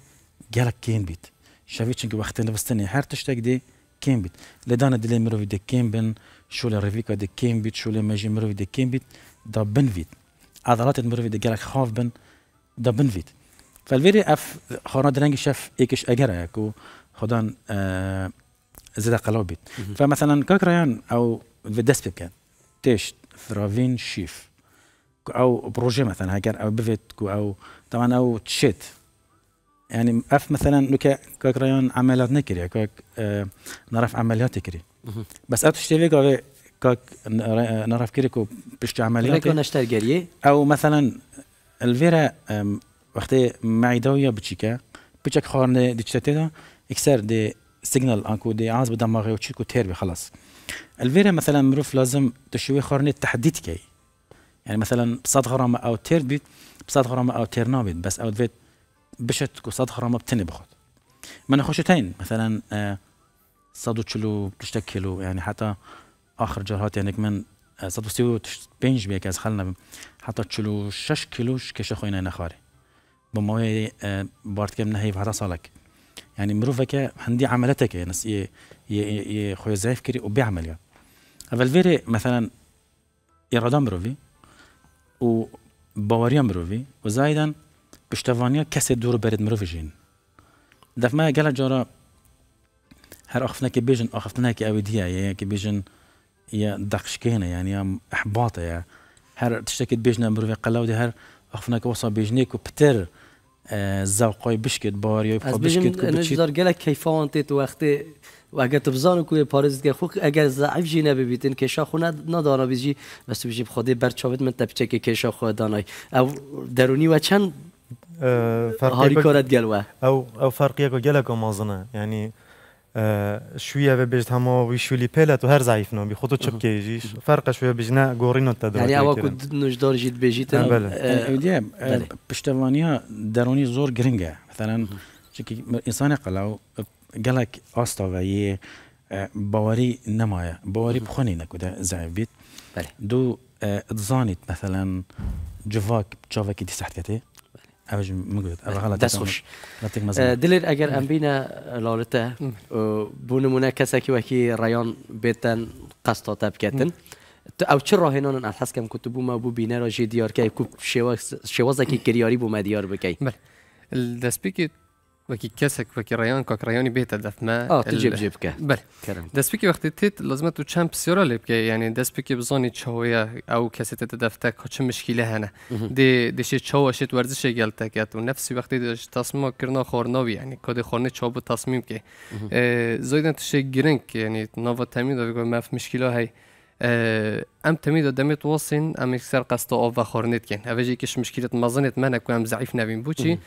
قالك كين بيت شافيت شنك وقت نفستني هر تشتاق دي كين بيت لدانا دلي مروفي دي كين بن شو ريفيكا دي كين بيت شو ماجي مروفي دي كين بيت دا بنفيت عضلات المروفي دي قالك خاف بن دا بنفيت فالفيري اف خونا درنگ شاف ايكش اجرا كو خدان زده آه، قلوبيت فمثلا کاک او في بکن تیش ثراوین شيف او بروجي مثلا هاكر او بيفيت كو او طبعا او تشيت يعني اف مثلا لوكا كاك ريون عمليات نكري يعني كاك آه نعرف عمليات كري بس او تشتري كاك كاك آه، نعرف كريكو بشتي عمليات او مثلا الفيرا وقتی معده یا بچیکه بچک خارنه دیچته تیدا اکثر دی سيجنال انكو دي عاز چیکو تیر تيربي خلاص الفيرا مثلا مروف لازم تشوي خارني تحدید کی يعني مثلا بصاد غرامة او تيربي بصاد غرامة او تيرنابيد بس او دفيت بشت کو صاد غرامة بتنی بخوت من نخوش تين مثلا اه، و صادو تشلو کلو يعني حتى اخر جرهات يعني كمان اه، صادو سيو بينج بيك از خلنا حتى تشلو شش كيلوش خوینه نخاري بارت بۆ ماوەی بارتکەم نەهەیە هەرا ساڵک که مرۆڤەکە هەندی عملەتەکە نس خوی زایف کری و بێعملیا ئەڤلێرێ مثلەن ئێڕادا مرۆڤی و يعني، باوەریان مرۆڤی و زایدان پشتەوانیا کەسێک دوور بەرێت مرۆڤ ژین دەفمایە گەلە جارە هەر ئاخفنەکە بێژن ئاخفتنەکە ئەوی دیە یەکە بێژن دەقشکێنە یانیان ئەحباتەیە هەر تشتێکت بێژنە مرۆڤی قەلاودی هەر ئەخفنەکە وەسا بێژنێک و پتر زوقای بشکت بار یا از بشکت کو بچیت دار گلک کیفان تیت وقتی و اگر تو بزانو کوی پارز که خو اگر ضعیف جی نبیتین کشا خو ندانا بیجی بس بیجی برچابت بر چابت من تپچه که کشا خو دانای او درونی و چند هاری کارت گلوه او او فرقیه که گلک مازنه یعنی شويه بيجت همو ويشو لي بيلت وهر ضعيف نو بيخطو تشب كيجيش فرقه شويه بجنا قورينو تدرو يعني اوا كنت نجدور جيت بيجيت بلا اه، اه، اه، بشتفانيا داروني زور جرينجا مثلا شكي انسان قلاو قالك استوفاي باوري نمايا باوري بخوني نكودا زعيف بيت دو تزانيت مثلا جواك جواك دي سحتكتي اگر ئەوش دەستخۆش دلێت ئەگەر ئەم بینە لاڵتە بوو نمونە کەسێکی وەکی ڕایان بێتەن قەستۆتە بکەتن. ئەو چ ڕاهێنانن ئەحسکەم کووت بوومە بوو بینەرە ژی دیارکای شوازه شێوەزێکی کریاری بو بوومە دیار بکەیت دەستپێکی وكي كاسك وكي رايون كوك رايوني بيت دفما اه تجيب جيب كه بل كرم داس وقت تيت لازم تو تشام بسيرا ليبك يعني داس بيكي بزوني تشويا او كاسيت تدفتا كوتش مشكلة هنا دي دي شي تشو شي تورزشي قالتا يعني ونفس الوقت داش تصم كرنا خورنوي يعني كودي خورني تشو بو تصميم كي زويدن تشي جرينك يعني نوفا تامين دو ما في مشكلة هاي ام تمید و دمیت واسه ام اکثر قصد آب و خورنید کن اوه جی کش مشکلت مزنت من اکو ام ضعیف نبین بو چون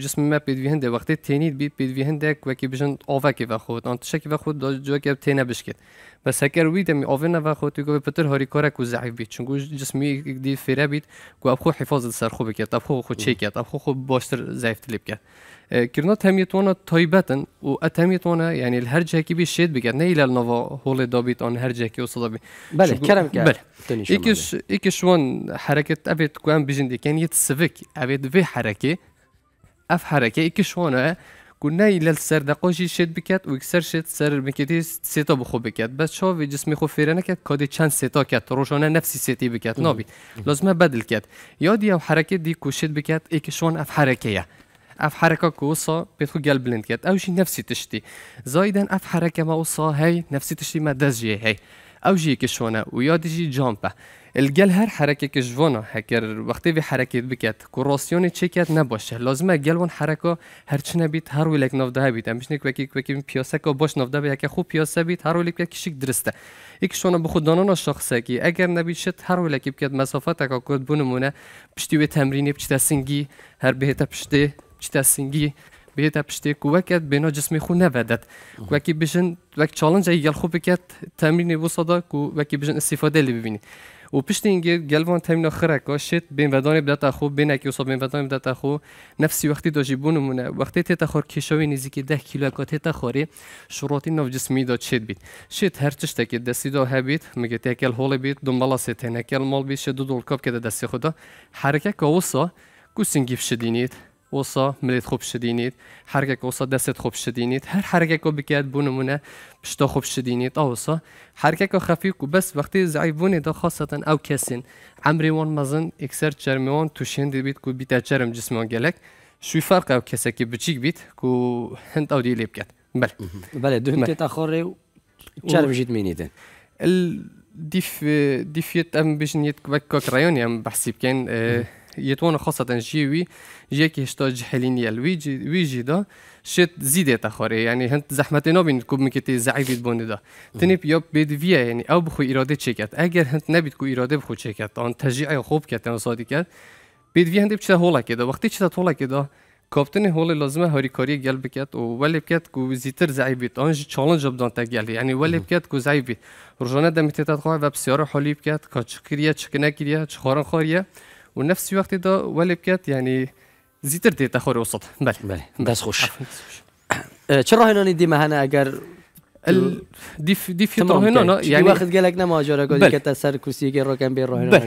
جسم ما پیدا ویهنده وقتی تینید بی پیدا ویهنده اک وکی بجن آوه که و خود آن تشکی و خود جو که تینه بشکت بس هکر وی تمی آوین و خود گو پتر هاری کارا کو ضعیف بیت چون جسمی دی فیره بیت گو اب خو حفاظت سر خوب کرد اب خو خو چه کرد اب خو خو باشتر ضعیف تلیب کرد کرنا وانا تایبتن و اتمیت وانا یعنی الهرجه کی بشید بگرد نه ایل نوا هول دابیت آن هر جه کی وصدا بله کرم کرد بله ایکش ایکش وان حرکت ابد کوام بجندی یعنی یت سوک ابد وی حرکه اف حرکه ایکش وانه گونه ایل سر دقاشی شد بکت و اکثر شد سر میکتی سیتا بخو بکت بس چاوی جسمی خو فیره نکت کادی چند سیتا کت روشانه نفسی سیتی بکت نابی لازمه بدل کت یادی او حرکت دی کوشید بکت ای حرکه شون اف حرکه اف حرکه کوصا بیدخو گل بلند کات اوشی نفسی تشتی تشتی اف حرکه ما وصا هی نفسی تشتی ما دزجی های او جی کشونا یادی دجی الجل هر حرکه که هکر هکر وقتی به حرکت بکت که نباشه لازمه گلون وان حرکا هر چی هر نفده بیت امش نک کوکی وکی پیاسه باش نفده بید که خوب پیاسه بیت هر ویلک کشیک درسته یک شونه به خود دانانا شخصه اگر نبید شد هر مسافت که کرد بونمونه پشتی به تمرینی پشت سنگی هر بهت پشته پشت سنگی بهت پشتی کوکت بنا جسم خو نبدت کوکی بشن وک چالنج یال خوب بکت تمرین وسادا کو وکی بشن استفاده لی ببینید و پشت این گلوان تمینا خرکا کاشت، بین ودان بدتا خو بین اکی اصاب بین ودان بدتا خو نفسی وقتی داشی بونمونه وقتی تیتا خور کشاوی نزدیک 10 کیلو اکا تیتا خوری شروطی نو جسمی دا چید بیت شد هر چشت که دستی دا هبیت میگه تکل هول بیت دنبالا ستنه کل مال بیشه دو دول کاب که دستی خدا حرکت که اوسا کو گفت شدینید وسا ملت خوب شدینید حرکت وسا دست خوب شدینید هر حرکت که بکید بو نمونه پشتا خوب شدینید او وسا حرکت خفیف کو بس وقتی ضعیفونه دا خاصتا او کسین عمری مزن اکثر چرمیان توشین دی بیت کو چرم جسمان گلک شوی فرق او کسی که بچیک بیت کو هند او دی لیب بله بله دو هند بله. تاخره چرم جیت مینیدن دیف دیفیت ام باش يتوانا خاصة جيوي جيكي هشتا جحلينيا الويجي ويجي دا شت زيدة تخوري يعني هنت زحمتي نابين كوب مكتي زعيبي بوني دا تني بياب بيد فيا يعني او بخو إرادة چكت اگر هنت نبيد كو إرادة بخو چكت آن تشجيع خوب کتن صادی کت بید فیا هنت بچتا هولا کده وقتی چتا هولا کده کاپتن هول لازمه هاری کاری گل بکت و ولی بکت کو زیتر زعی بیت آنج چالنج بدان تگل یعنی ولی بکت کو زعی بیت روزانه دمیت تات خواه و بسیار حالی بکت کاچ کریه چکنه کریه چخارن خاریه ونفس دا ده کرد یعنی زیتر ديتا خور وسط بله بله بس خوش چرا هنانی دی هنا اگر ال دیف دیف هنا یعنی واخد قالک نا که قال لك سر كرسي كي روكان بين روح هنا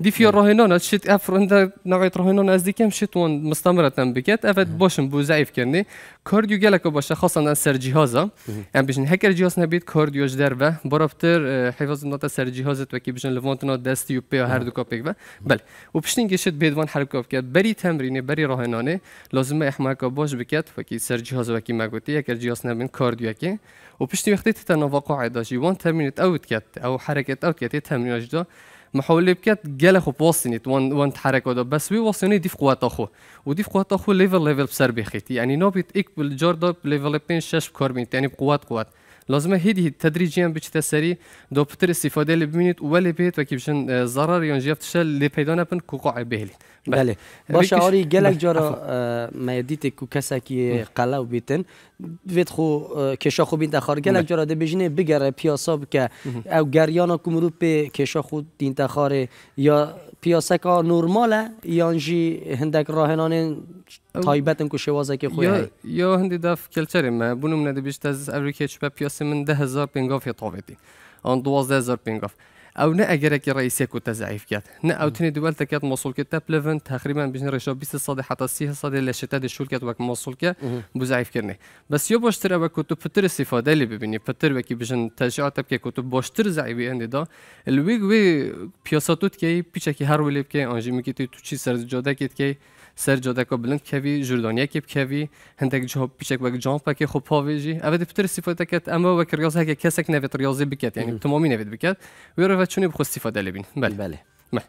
ديف يرو هنا شيت افر انت هنا از ديكم شيت وان مستمره بكيت افد بوشن بو زعيف كني كارديو باشه خاصا در سر ها یعنی هکر بیجن نبید جهاز یوش در و برابتر حفاظ نوتا سر جهازة وكي بيجن لفونت نوت پی و هر دو کابیک و بل وبشتین بیدوان بیدوان کاف کرد بری تمرینه بری راهنانه لازم احماک باش و که سر جهاز وکی ماغوتی هکر جهاز کاردیو و كي وقتی وقتي تتنوى قاعدة وان تمرینت اوت کت او حرکت اوت کت تمرین جدا محاوله بکات قال اخو بوصنیت وان وان تحرک ودا بس وي وصني دي في قوات اخو ودي في قوات اخو بخیتی. یعنی بسر یک یعنی نوبت اکبل جوردا لیفل بین شاش بکور یعنی قوت قوت لازمه هیدی هم بچه تسری دو پتر استفاده ببینید بمینت بهت و که بشن ضرر ینجیف تشا پیدا بیدانا بن بهلی. بله, بله. باشه آری گلک بله. جارا میدیت کو کسا کی و بیتن وید خو کشا خو بین تخار گلک بله. جارا ده بجینه بگره پیاسا بکه او گریانا کمرو به کشا خو دین یا پیاسا که نورماله یانجی هندک راهنان Taybətən quşu vazakı xoya. Yo, hindi da kelçerim. Bunun nədir biz من Avropa هزار piyasımın 10000 pingaf yetoveti. On هزار pingaf. او نه اگر که رئیسی کو تضعیف کرد نه او تنی دولت تکات موصول که تپ تقریبا بجن رشا 20 صد حتی 30 صد لشتا دی شول کرد وک موصول که بزعیف بس یو باشتر کو تو پتر استفاده لی ببینی پتر وکی بجن تشجاع تب باشتر زعیبی اندی دا الویگ وی پیاساتوت پیچه هر که تو چی سر جاده سر جاده کو بلند کوی جردانیه کی کوی هندک جواب پیچک وک جامپ که خوب پاوی جی اول دفتر استفاده کت اما وک ریاض هک کسک نویت ریاضی بکت یعنی تمامی نویت بکت ویرا و چونی بخو استفاده لبین بله بله, بله.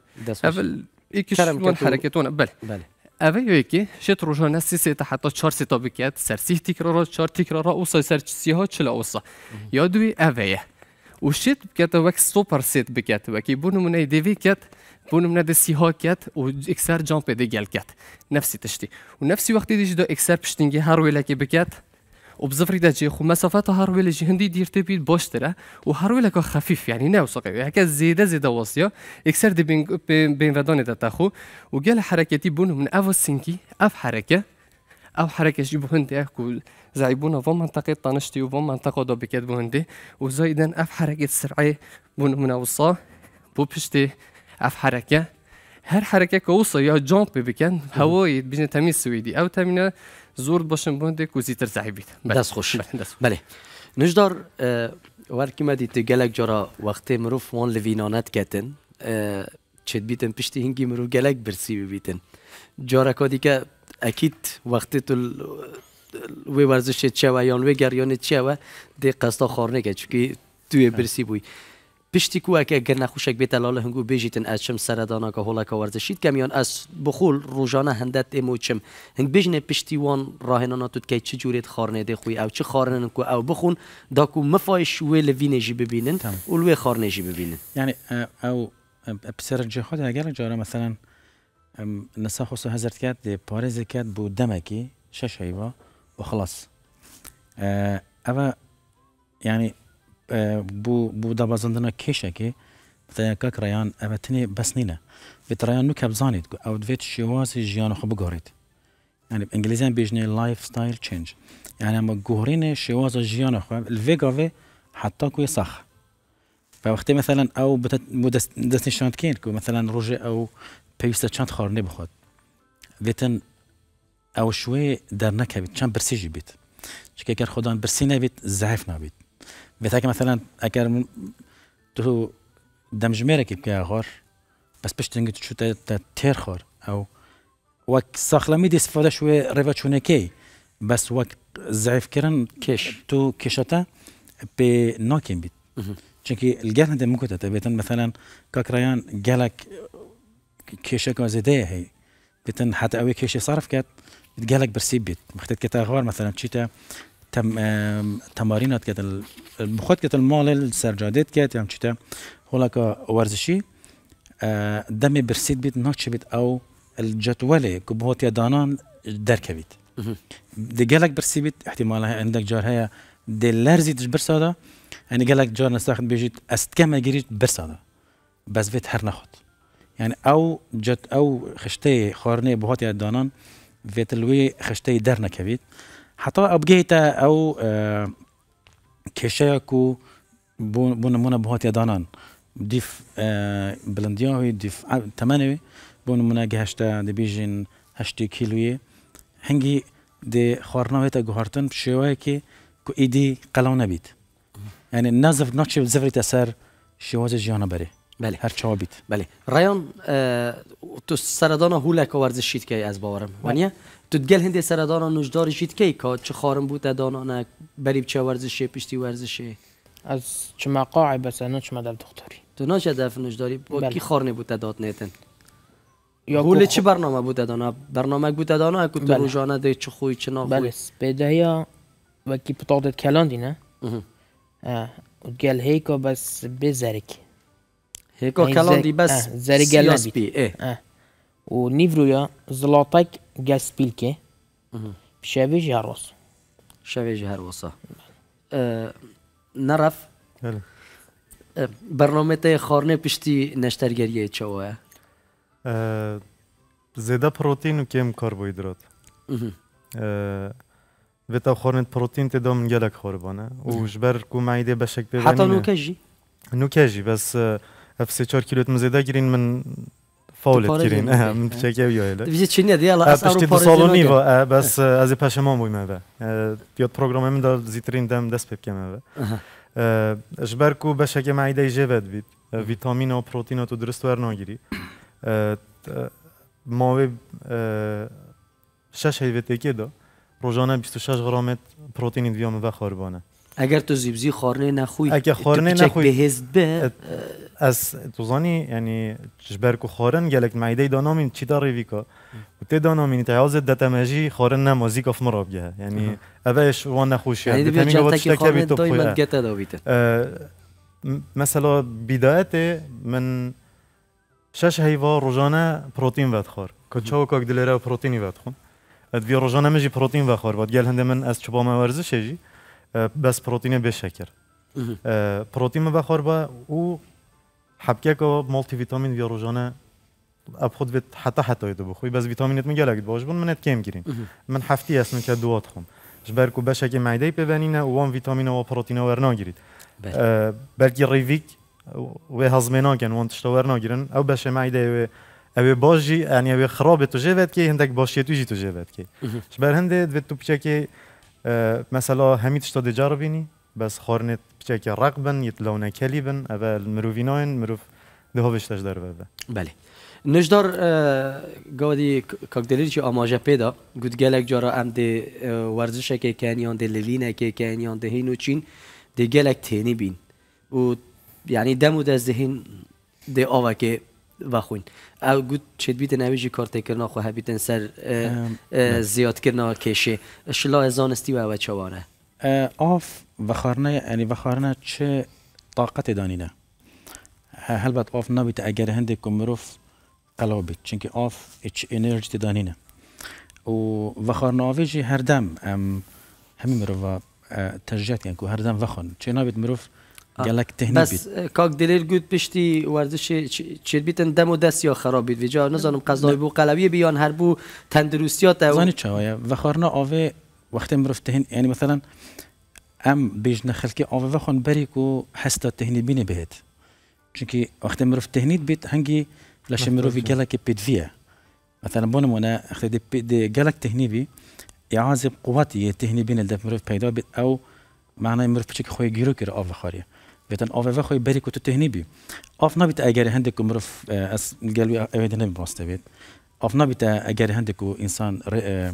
اول یکیش من حرکتونه بله بله اوی یکی شت روزانه سه تا حتی چهار سی تا بکت سر سی تکرار چهار تکرار اوسا سر سی ها چلا اوسا یادوی دوی اویه و شت بکت وک 100 بکت وکی بو نمونه دیوی کت بون من دسي ها و اكسر جان دي جالكات نفسي تشتي ونفسي وقت ديش دو اكسر بشتنجي هاروي لكي بكات وبزفري دا جي خو مسافات هاروي لجي هندي دير تبي بوشترة وهاروي لك خفيف يعني ناو سوقي هكا زيدا زيدا وصيا اكسر دي بين بين فادوني دا تاخو و جال حركتي بون من افو سينكي اف حركة او حركة جيبو هندي اكو زعيبونا فون منطقة طنشتي وفون منطقة دو بكات بو هندي وزايدا اف حركة سرعة بون من اوصا بو بشتي هر حرکه که كوصل يا جامبي بكن هواي بين تميس سويدي او تمنا زور باشن بوندك وزي ترتاحي بس بله. دست خوش بله, بله. نجدر ورکی ما دیتی گلک جارا وقتی مروف وان لوینانت کتن چت بیتن پشتی هنگی مرو گلک برسی بیتن جارا کادی که اکید وقتی تو وی ورزش چه و یان وی گریان چه و دی قصدا خارنه که توی بله. برسی بوی پشتی نخوشک گەر لاله هنگو از از و بێژیتن که سەرداناکە هۆڵەکە ورزشید کمیان از بخول روژانه هندت پشتی وان راه بژنێ پشتیوان که چه که خارنه ده خوی او چه خارنن کو او بخون داکو مفایش ویل لە نجی ببینن و وی جی ببینن یعنی او او اگر اگر جارە مثلا نسا خۆ هەزار کات دێ بود دمکی شش ایوا و خلاص او یعنی آه، بو بو دابا زندنا كيشكي بتايا كاك ريان افتني بسنينا بيت ريان نوكب زانيت او دفيت شوازي جيان خب غوريت يعني بانجليزيان بيجني لايف ستايل تشينج يعني اما غورين شواز جيان خو الفيغافي حتى كوي صح فوقتي مثلا او بدست شانت كين كو مثلا روج او بيست شانت خارني بخوت فيتن او شوي درنا كابيت شان برسيجي بيت شكي كان خدان برسينا بيت زعفنا بيت بتاکه مثلا اگر تو دمجمره کی بکه خور بس پشتنگ تو شده تر خور او وک ساخلمی دی استفاده شوی ریوه چونه کی بس وک ضعیف کردن کش تو کشتا به ناکیم بید چونکی الگل هنده مکتا تبیتن مثلا کاکرایان گلک كيشك زيدايا هي بتن حتى اوي كيشي صرف كات قالك برسيب بيت مختت كتا غوار مثلا تشيتا تم تمارینات کتل بخود کتل مال سرجادت کت یم چیتا هولاکا ورزشی دم برسید بیت ناچ بیت او الجدول که بهوت یادانان درکوید دگلک برسی بیت احتمالا عندك جار هيا دلرزی تش برسادا یعنی گلک جار نساخت بیجید است کم گیرید برسادا بس بيت هر نخود يعني او جت او خشتي خارني دانان يدانان فيتلوي خشتي درنا كبيت حطاه بجهته او كيشاكو بون منا بهوت يدانان ديف بلندياوي ديف تمانوي بون منا جهشتا دي بيجين هشتي كيلوية هنجي دي خورناوي تا جهرتن بشواي كي كو ايدي قلاو نبيت يعني نازف ناتشي زفري تسر شواز جيانا بري بله هر چه بیت بله ریان تو سردان هوله که ورزشید که از باورم ونیا تو گل هندی سر دانا نجدار کی کا چه خارم بود دانا نه بریب چه ورزشه پشتی ورزشه از چه مقاعی بس نه چه مدل دختاری تو نه چه دف نجداری با بله. کی خار بوده داد نیتن یا گول چه برنامه بود دانا برنامه بود دانا اکو تو بله. روزانه ده چه خوی چه ناخوی بله یا و کی پتادت کلاندی نه گل هیکا بس بزرک هیکا کلاندی بس زرک ا و u زلاتک Zlatek که Pshevej Haros هر Harosa نرف برنامه تای خارنه پشتی نشترگریه چوه زیده پروتین و کم کربوهیدرات و تا خورنه پروتین تا دام گلک خوربانه و جبر کو معیده بشک ببینی حتی نوکجی بس اف سی چار کیلوت مزیده گیرین من فولت کرین ام چکه ویویل ویژه چینی دی الله اسارو پارجینو دو سالو نیو بس از پشمان بویم اوه یاد پروگرام من دار زیترین دم دست بکم اوه اجبر کو بشکه معده جبد بید ویتامین و پروتین تو درست ور نگیری ماوی شش هیوتکی دا روزانه 26 گرم پروتین دیام و خوربانه اگر تو زیبزی خورنه نخوی اگه خورنه نخوی از تو زانی یعنی چشبر کو خورن گلک معیده دانام این چی داری ویکا یعنی و تی دانام این تحاز دتمجی خورن نمازی کاف مراب گه یعنی اوهش وان نخوشی یعنی دیبین جلتا که خورن تو این من گتا مثلا بیدایت من شش هیوا روزانه پروتین ود خور که و کاک دلیره پروتینی ود خون ادوی روزانه مجی پروتین ود خور و گل هنده من از چوبا ورزش شجی بس پروتین به شکر پروتین بخور با او حبکه که مالتی ویتامین یا روزانه اب خود حتی حتی دو بخوی بس ویتامینت میگه لگید باش بون منت کم گیرین من هفتی هستم که دوات خوم جبر کو بشه که معده و وان ویتامین و و ور گیرید بلکه ریویک و هضمنا کن وان تشتور گیرن او بشه معده او باشی یعنی او خراب تو که هندک باشی تو جی تو جوت که جبر هنده تو پیچه که مثلا همیت شتا دجار بینی بس خورنت پچکه رق بن یت لونه کلی بن اول مروویناین مروف ده تاش در بابا بله نجدار گودی کاکتلی چی آماجه پیدا گود گلک جارا ام ده ورزش که کنیان ده للینه که کنیان ده هینو چین ده گلک تینی بین و یعنی دمو دست دهین ده آوه که واخوین او گوت چد بیت نویجی کارت کردن خو هبیتن سر زیاد کردن کشه شلا استی و او چواره آف وخارنه یعنی وخارنه چه طاقت دانینه هل بات آف نبیت اگر هندی کمروف قلاب بیت چونکه آف اچ انرژی نه و وخارنه آویجی هر دم همی مروف ترجیت یعنی کن هر دم وخون چه نبیت مروف آه. گەلک تهنی بس كاك اه، دليل گوت بشتي ورزش چربیتن دم و دست یا خرابید ویجا نزانم قضای بو قلوی بيان هر بو تندرستیات او زانی چاویا وخارنا آوه وقت مرفتهن يعني مثلا ام بيج نخلکی آوه وخون بری حستا تهنی بینه بهت چونکی وقت مرف بيت هنگي لاش مروفي مروفی بيت پیدویه مثلا بونمونه اختی دي گلک تهنی بی اعازب قواتی تهنی بین الدف مروف بيدا بيت او معناه مروف بچک خوی گیرو آوه خاريه بيتن آف و خوی بری کتو تهنی بی آف نبیت اگر هنده که مروف اه، از گلوی اوید نمی باسته بید آف نبیت اگر هنده که انسان اه،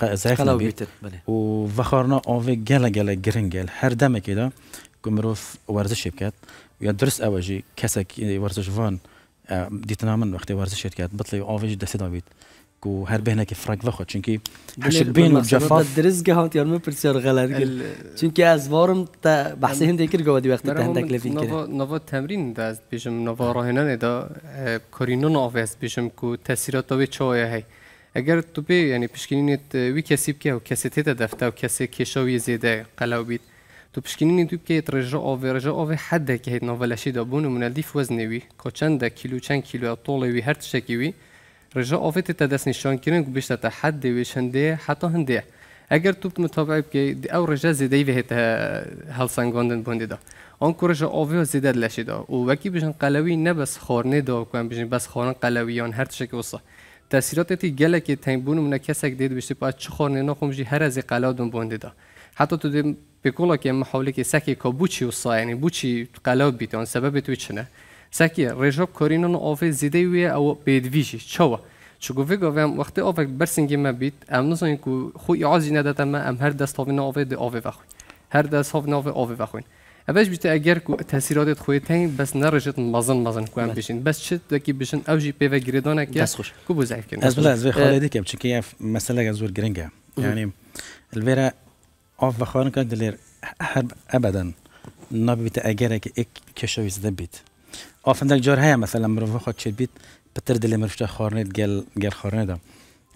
اه، ضعیف نبید و وخارنا آف گله گله گرنگل هر دمه که دا که مروف ورزش بکد یا درس اوجی کسک ورزش وان دیتنامن وقتی ورزش کرد بطلی آفش دسته دابید دا و هەر بهێنێکی فرانک بخۆ چونکی بین درستگە هااتیانمە پرسیار غەلەرگل چونکی ئەس وارم تا بەسی هەندێک کردەوە دیوەخت هەندێک لەڤ تەمرین دەست بێژم نەڤڕاهێنانێدا کۆرینۆن ئاڤێست بێژم و تەسیراتەوەی چاوە هەی ئەگەر تو پێ ینی پشکنینێت وی کەسی بکە و کەسێت تێتە دەفتە و کەسێک کێشەوی زێدای قەلاو بیت تو پشکنینی تو بکەیت ڕێژە ئاڤێژە ئاێ حەدەکە هیت نۆڤەلەشی دابوون و منەدیف وەزنێوی کۆچەندە کیلو چەند کیلوە تۆڵێوی هەر شتێکیوی رجاء آفتی تدست نشان کردن که بیشتر تحدی ویش هنده حتی هنده اگر تو متابع بکی او رجاء زیده ای بهت هل سنگاندن بنده دا آن که رجاء آفی ها زیده لشی وکی بیشن قلوی نه بس خارنه دا کن بیشن بس خارن آن هر که وصا تأثیرات تی گله که تنبون من کسک دید بیشتر پا چه خارنه نخوم جی هر از قلادون بنده دا حتی تو دیم بکولا که محاوله که سکی که بوچی وصا یعنی بوچی قلاب آن سبب تو چنه ساکی ریجاب کارینون آفه زیده ویه او پیدویشی چوا چگو وی هم وقتی آفه برسنگی ما بید ام نزانین که خو اعازی نداتا ما ام هر دست هاوین آفه ده آفه وخوین هر دست هاوین آفه آفه وخوین اوش بیشتر اگر که تاثیرات خوی تین بس نرجت مزن مزن کوام بیشین بس چه دکی بیشین اوجی پی گریدان که دست خوش کو بزعیف کنه از بلا از خالدی که چکی مسئله از زور گرینگه یعنی الویرا آف و خوان دلیر هر ابدا نبیت اگر که اک کشوی زده آفندک جار هیا مثلا مروفه خود چه بیت پتر دل مرفشه خارنید گل گل خارنید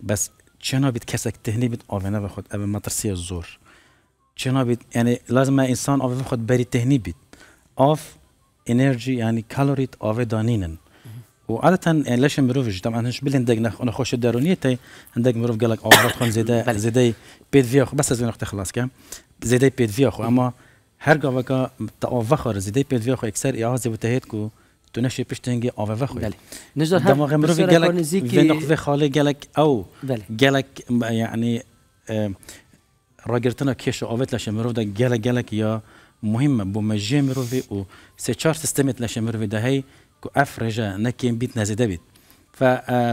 بس چنا بید کسک تهنی بید آفنه و خود اما مترسی زور چنا بید یعنی لازم انسان آفه خود بری تهنی بید آف انرژی یعنی کالوریت آوی دانینن و عادتا یعنی یعنی ليش مروفج طبعا هنش بلين دق نخوش الدارونيتي عندك مروف قال لك او عرفت خون زيدا زيدا بيت فيا بس زين وقت خلاص كام زيدا بيت فيا اما هر قوكا تا او فخر زيدا پید فیا اکسر یا زی بتهیت کو تو باش تنجي او فاخو نزل هذا مغمر في قالك فينوخ في خالي قالك او قالك يعني راجرتنا كيش اوفت لاش مروف دا قالك قالك يا مهمه بوما جي مروفي و سي اه، تشار سيستمت لاش مروفي دا هي كو افرجا نكين بيت نازي دابيت ف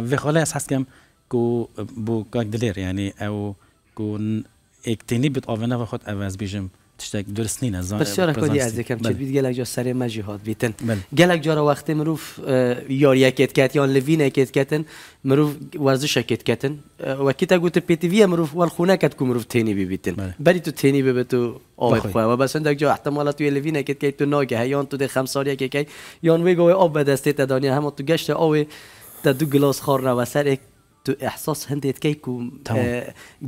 في خالي اساس كم كو بو كاك دلير يعني او كون اكتيني بيت اوفنا وخد افاز بيجم تشتێک درست نینە از یاکەم چبیت گەلێک جا سەرێ مەژی هاات بیتن گەلێک مرف وەختی کت یاریەکێتکات و لڤینەکێتکەتن مرۆڤ وەرزشەکێتکەتن وەکیتە گوتە پێتیویە مرۆڤ وەرخونەکەت کو مرۆڤ بی ببیتن بله. بری تو آب خواه و ئەوەوە بەسندێک جو تو توی کت کەیت تو یا هەیان تو کت خەم یا یان وێگەوەی ئەو بەدەستێتە دانیا هەمە تو گەشتە تا دو گلاس و سر. تو احساس هندت کیکو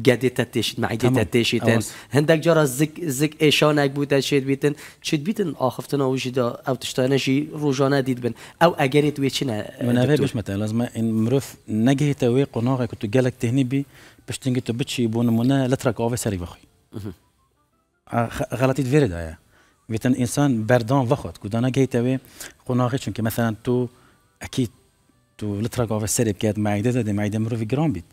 قد تتشت معی هندک هندك جرى زك زك ايشانك بوتا شيت بيتن شيت بيتن اخفتنا وجدا او تشتانا شي روجانا ديت بن او چی نه من هذا باش مثلا لازم ان مروف نجه توي قناغ كنت قالك تهني بي باش تنجي تبتشي بون منا لا تراك اوفي سري بخي غلطيت فيرد بيتن انسان بردان وخت كودانا جاي توي قناغ چونکی مثلا تو اکید تو لتراك اوف السرب كانت مع داتا دي مع دمرو في جرون بيت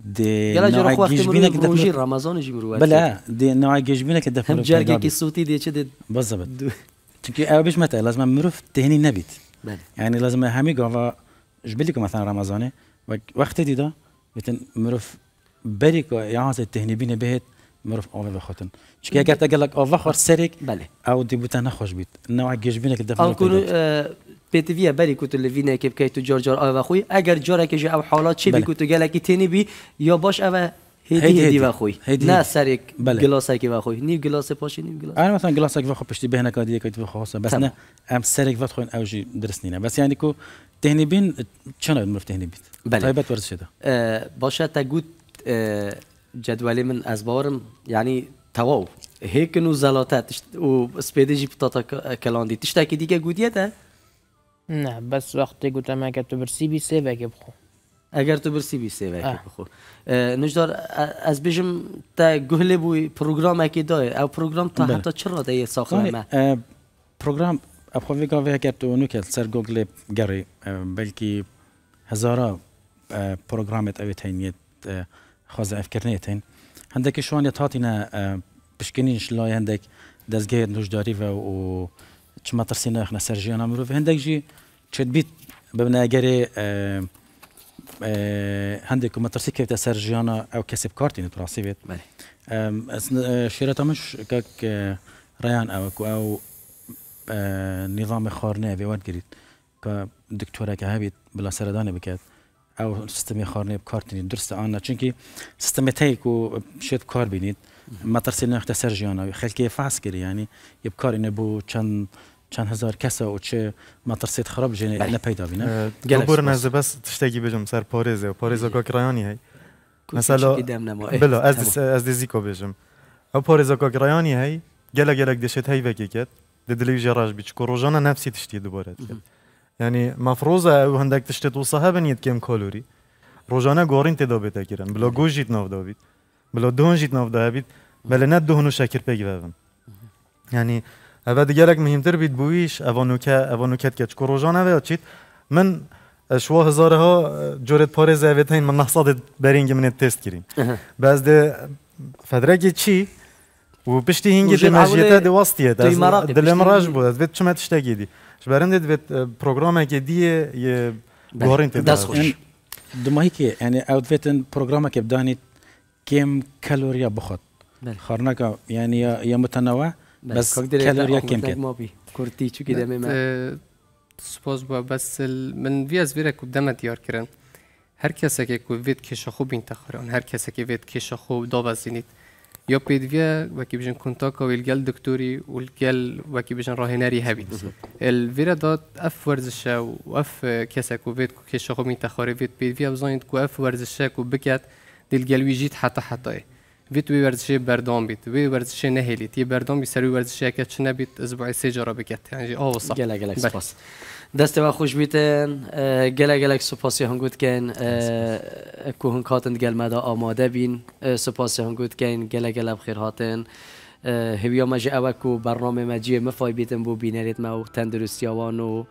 دي يلا جرو خواه تمرو بروجي رمضان جمرو بلا دي نوع جيجبينا كده هم جارجي كي صوتي دي شدد بالضبط تكي او بيش متى لازم مروف تهني نبيت يعني لازم همي قوا جبلكم مثلا رمضان وقت دي دا بتن مروف بريك يعني تهني بينا بهت مروف اول بخوتن چكي اگر تقلك او خور سرك بله او دي بوتا نخوش بيت نوع جيجبينا كده او كونو ویا پێتویە بەری کووت تو ڤینێکی بکەیت و جۆرجۆر ئەوە خۆی ئەگەر جۆرەێکیش ئەو حاڵات چی بکووت و کی تێنی بی یا باش و خوی، خۆی نه سەرێک و خوی، نیم گلاسی پاشی نیم نیگەڵان و بخ پشتی بهێنەکە دیەکەیت بخواستە بەس نه ئەم سەرێک بەت خۆین ئەوژی درستنیە بەس یانی کو تێنی بین چەند مفتێنی بیت بەت بله. وەرشێدا باشه تا گوت جدولی من ئەس باوەرم یعنی تەواو هێکن و زەڵاتە و سپێدەژی پتاتە کەلاندی تشتێکی دیگە گوتیەتە؟ نه بس وقتی گفتم اگر تو برسی بی سیوک بخو اگر تو برسی بی سیوک بخو نجدار از بجم تا گهله بوی پروگرام اکی دای او پروگرام تا بله. حتی چرا دای ساخته ما پروگرام اپخوی گاوی اگر تو اونو کل سر گوگل گری بلکی هزارا پروگرامت اوی تینیت خواز افکرنی تین هندک شوان یتاتینا پشکنینش لای هندک دزگه نجداری و چما ترسینا خنا سرجیانا مروف هندک جی چت بیت ببنا گری آه، آه، هندك ما ترسي كيف تسر جيانا او كسب كارتي يعني نتراسي بيت بله آه، شيرتا مش كك ریان او او نظام خارنه بي واد جريت ك که كهبي بلا سردانه بكات او سيستم خارنه بكارتي درس انا چونكي سيستم تيك و شيت كار بينيت ما ترسي نه سر جيانا خلكي فاس كري يعني يبكار انه بو چند چند هزار کس و چه مدرسه خراب جنه بله. نپیدا بینه گلبور نزد بس تشتگی بجم سر پارزه و پارزه بله. کا کرایانی هی مثلا بلا از از دیزیکو بجم او پارزه کا کرایانی هی گلا گلا دشت هی وکی کرد دلیو جراج بیچ کو روزانه نفسی تشتی دوباره یعنی مفروضه او هندک تشتی تو صاحب نیت کم کالوری روزانه گورین تدا بتا گیرن بلا بله. گوجیت ناو داوید بلا دونجیت ناو داوید بلا نه دهنو شکر پیگیرن یعنی و دیگر اگر مهمتر بید بویش اوانوکه اوانوکت که چکو روزانه و چیت من شوا هزاره ها جورت پاره زاویتین من نحصاد برینگ منت تست کریم بعد فدرگی چی و پشتی هنگی دی مجیتا دی واسطیه دل امراج بود از بیت چمت شتگی گیدی شبرند دی بید پروگرام که دیه یه بله. گوارین تیده دست خوش دمایی که یعنی اوت بیتن پروگرام که بدانید کم کلوریا بخود بله. خارنکا یعنی یا متنوه بله. بس كالوريا كم كانت؟ ما بي كورتيتشو كده ما سپاس با بس من وی از ڤێزێرە و دەمە دیارکردن هەر کەسێکێک و بێت کێشەخۆ بین تەخران هەر کەسێکی بێت کێشەخۆ و دابەزیینیت یا پێدوە وەکی بژن کنتاکە و گەل دکتوری و گەل راه نری ڕاهێنەری ال الڤێرە داد اف ورزشه و ئەف که و بێت و وید بین تەخۆری بێت پێویە بزانیت و ئەف وەرزشێک و بکات دلگەلویژیت حتا حتای. ویت وی ورزشی بردام بیت وی ورزشی نهیلیت یه بردام بی سری ورزشی که بیت از اسبوع سه جارا بکت یعنی آو صح گله گله سپاس دست و خوش بیتن گله گله سپاسی هم کن کن هنگ کاتند گل مدا آماده بین سپاسی هم کن گله گله بخیر هاتن هویا مجه اوکو برنامه مجیه مفای بیتن بو بینریت ما و تندرستیاوان و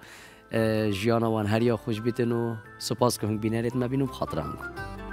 جیانوان هر خوش بیتن و سپاس که هنگ بینریت ما بینو بخاطر هنگو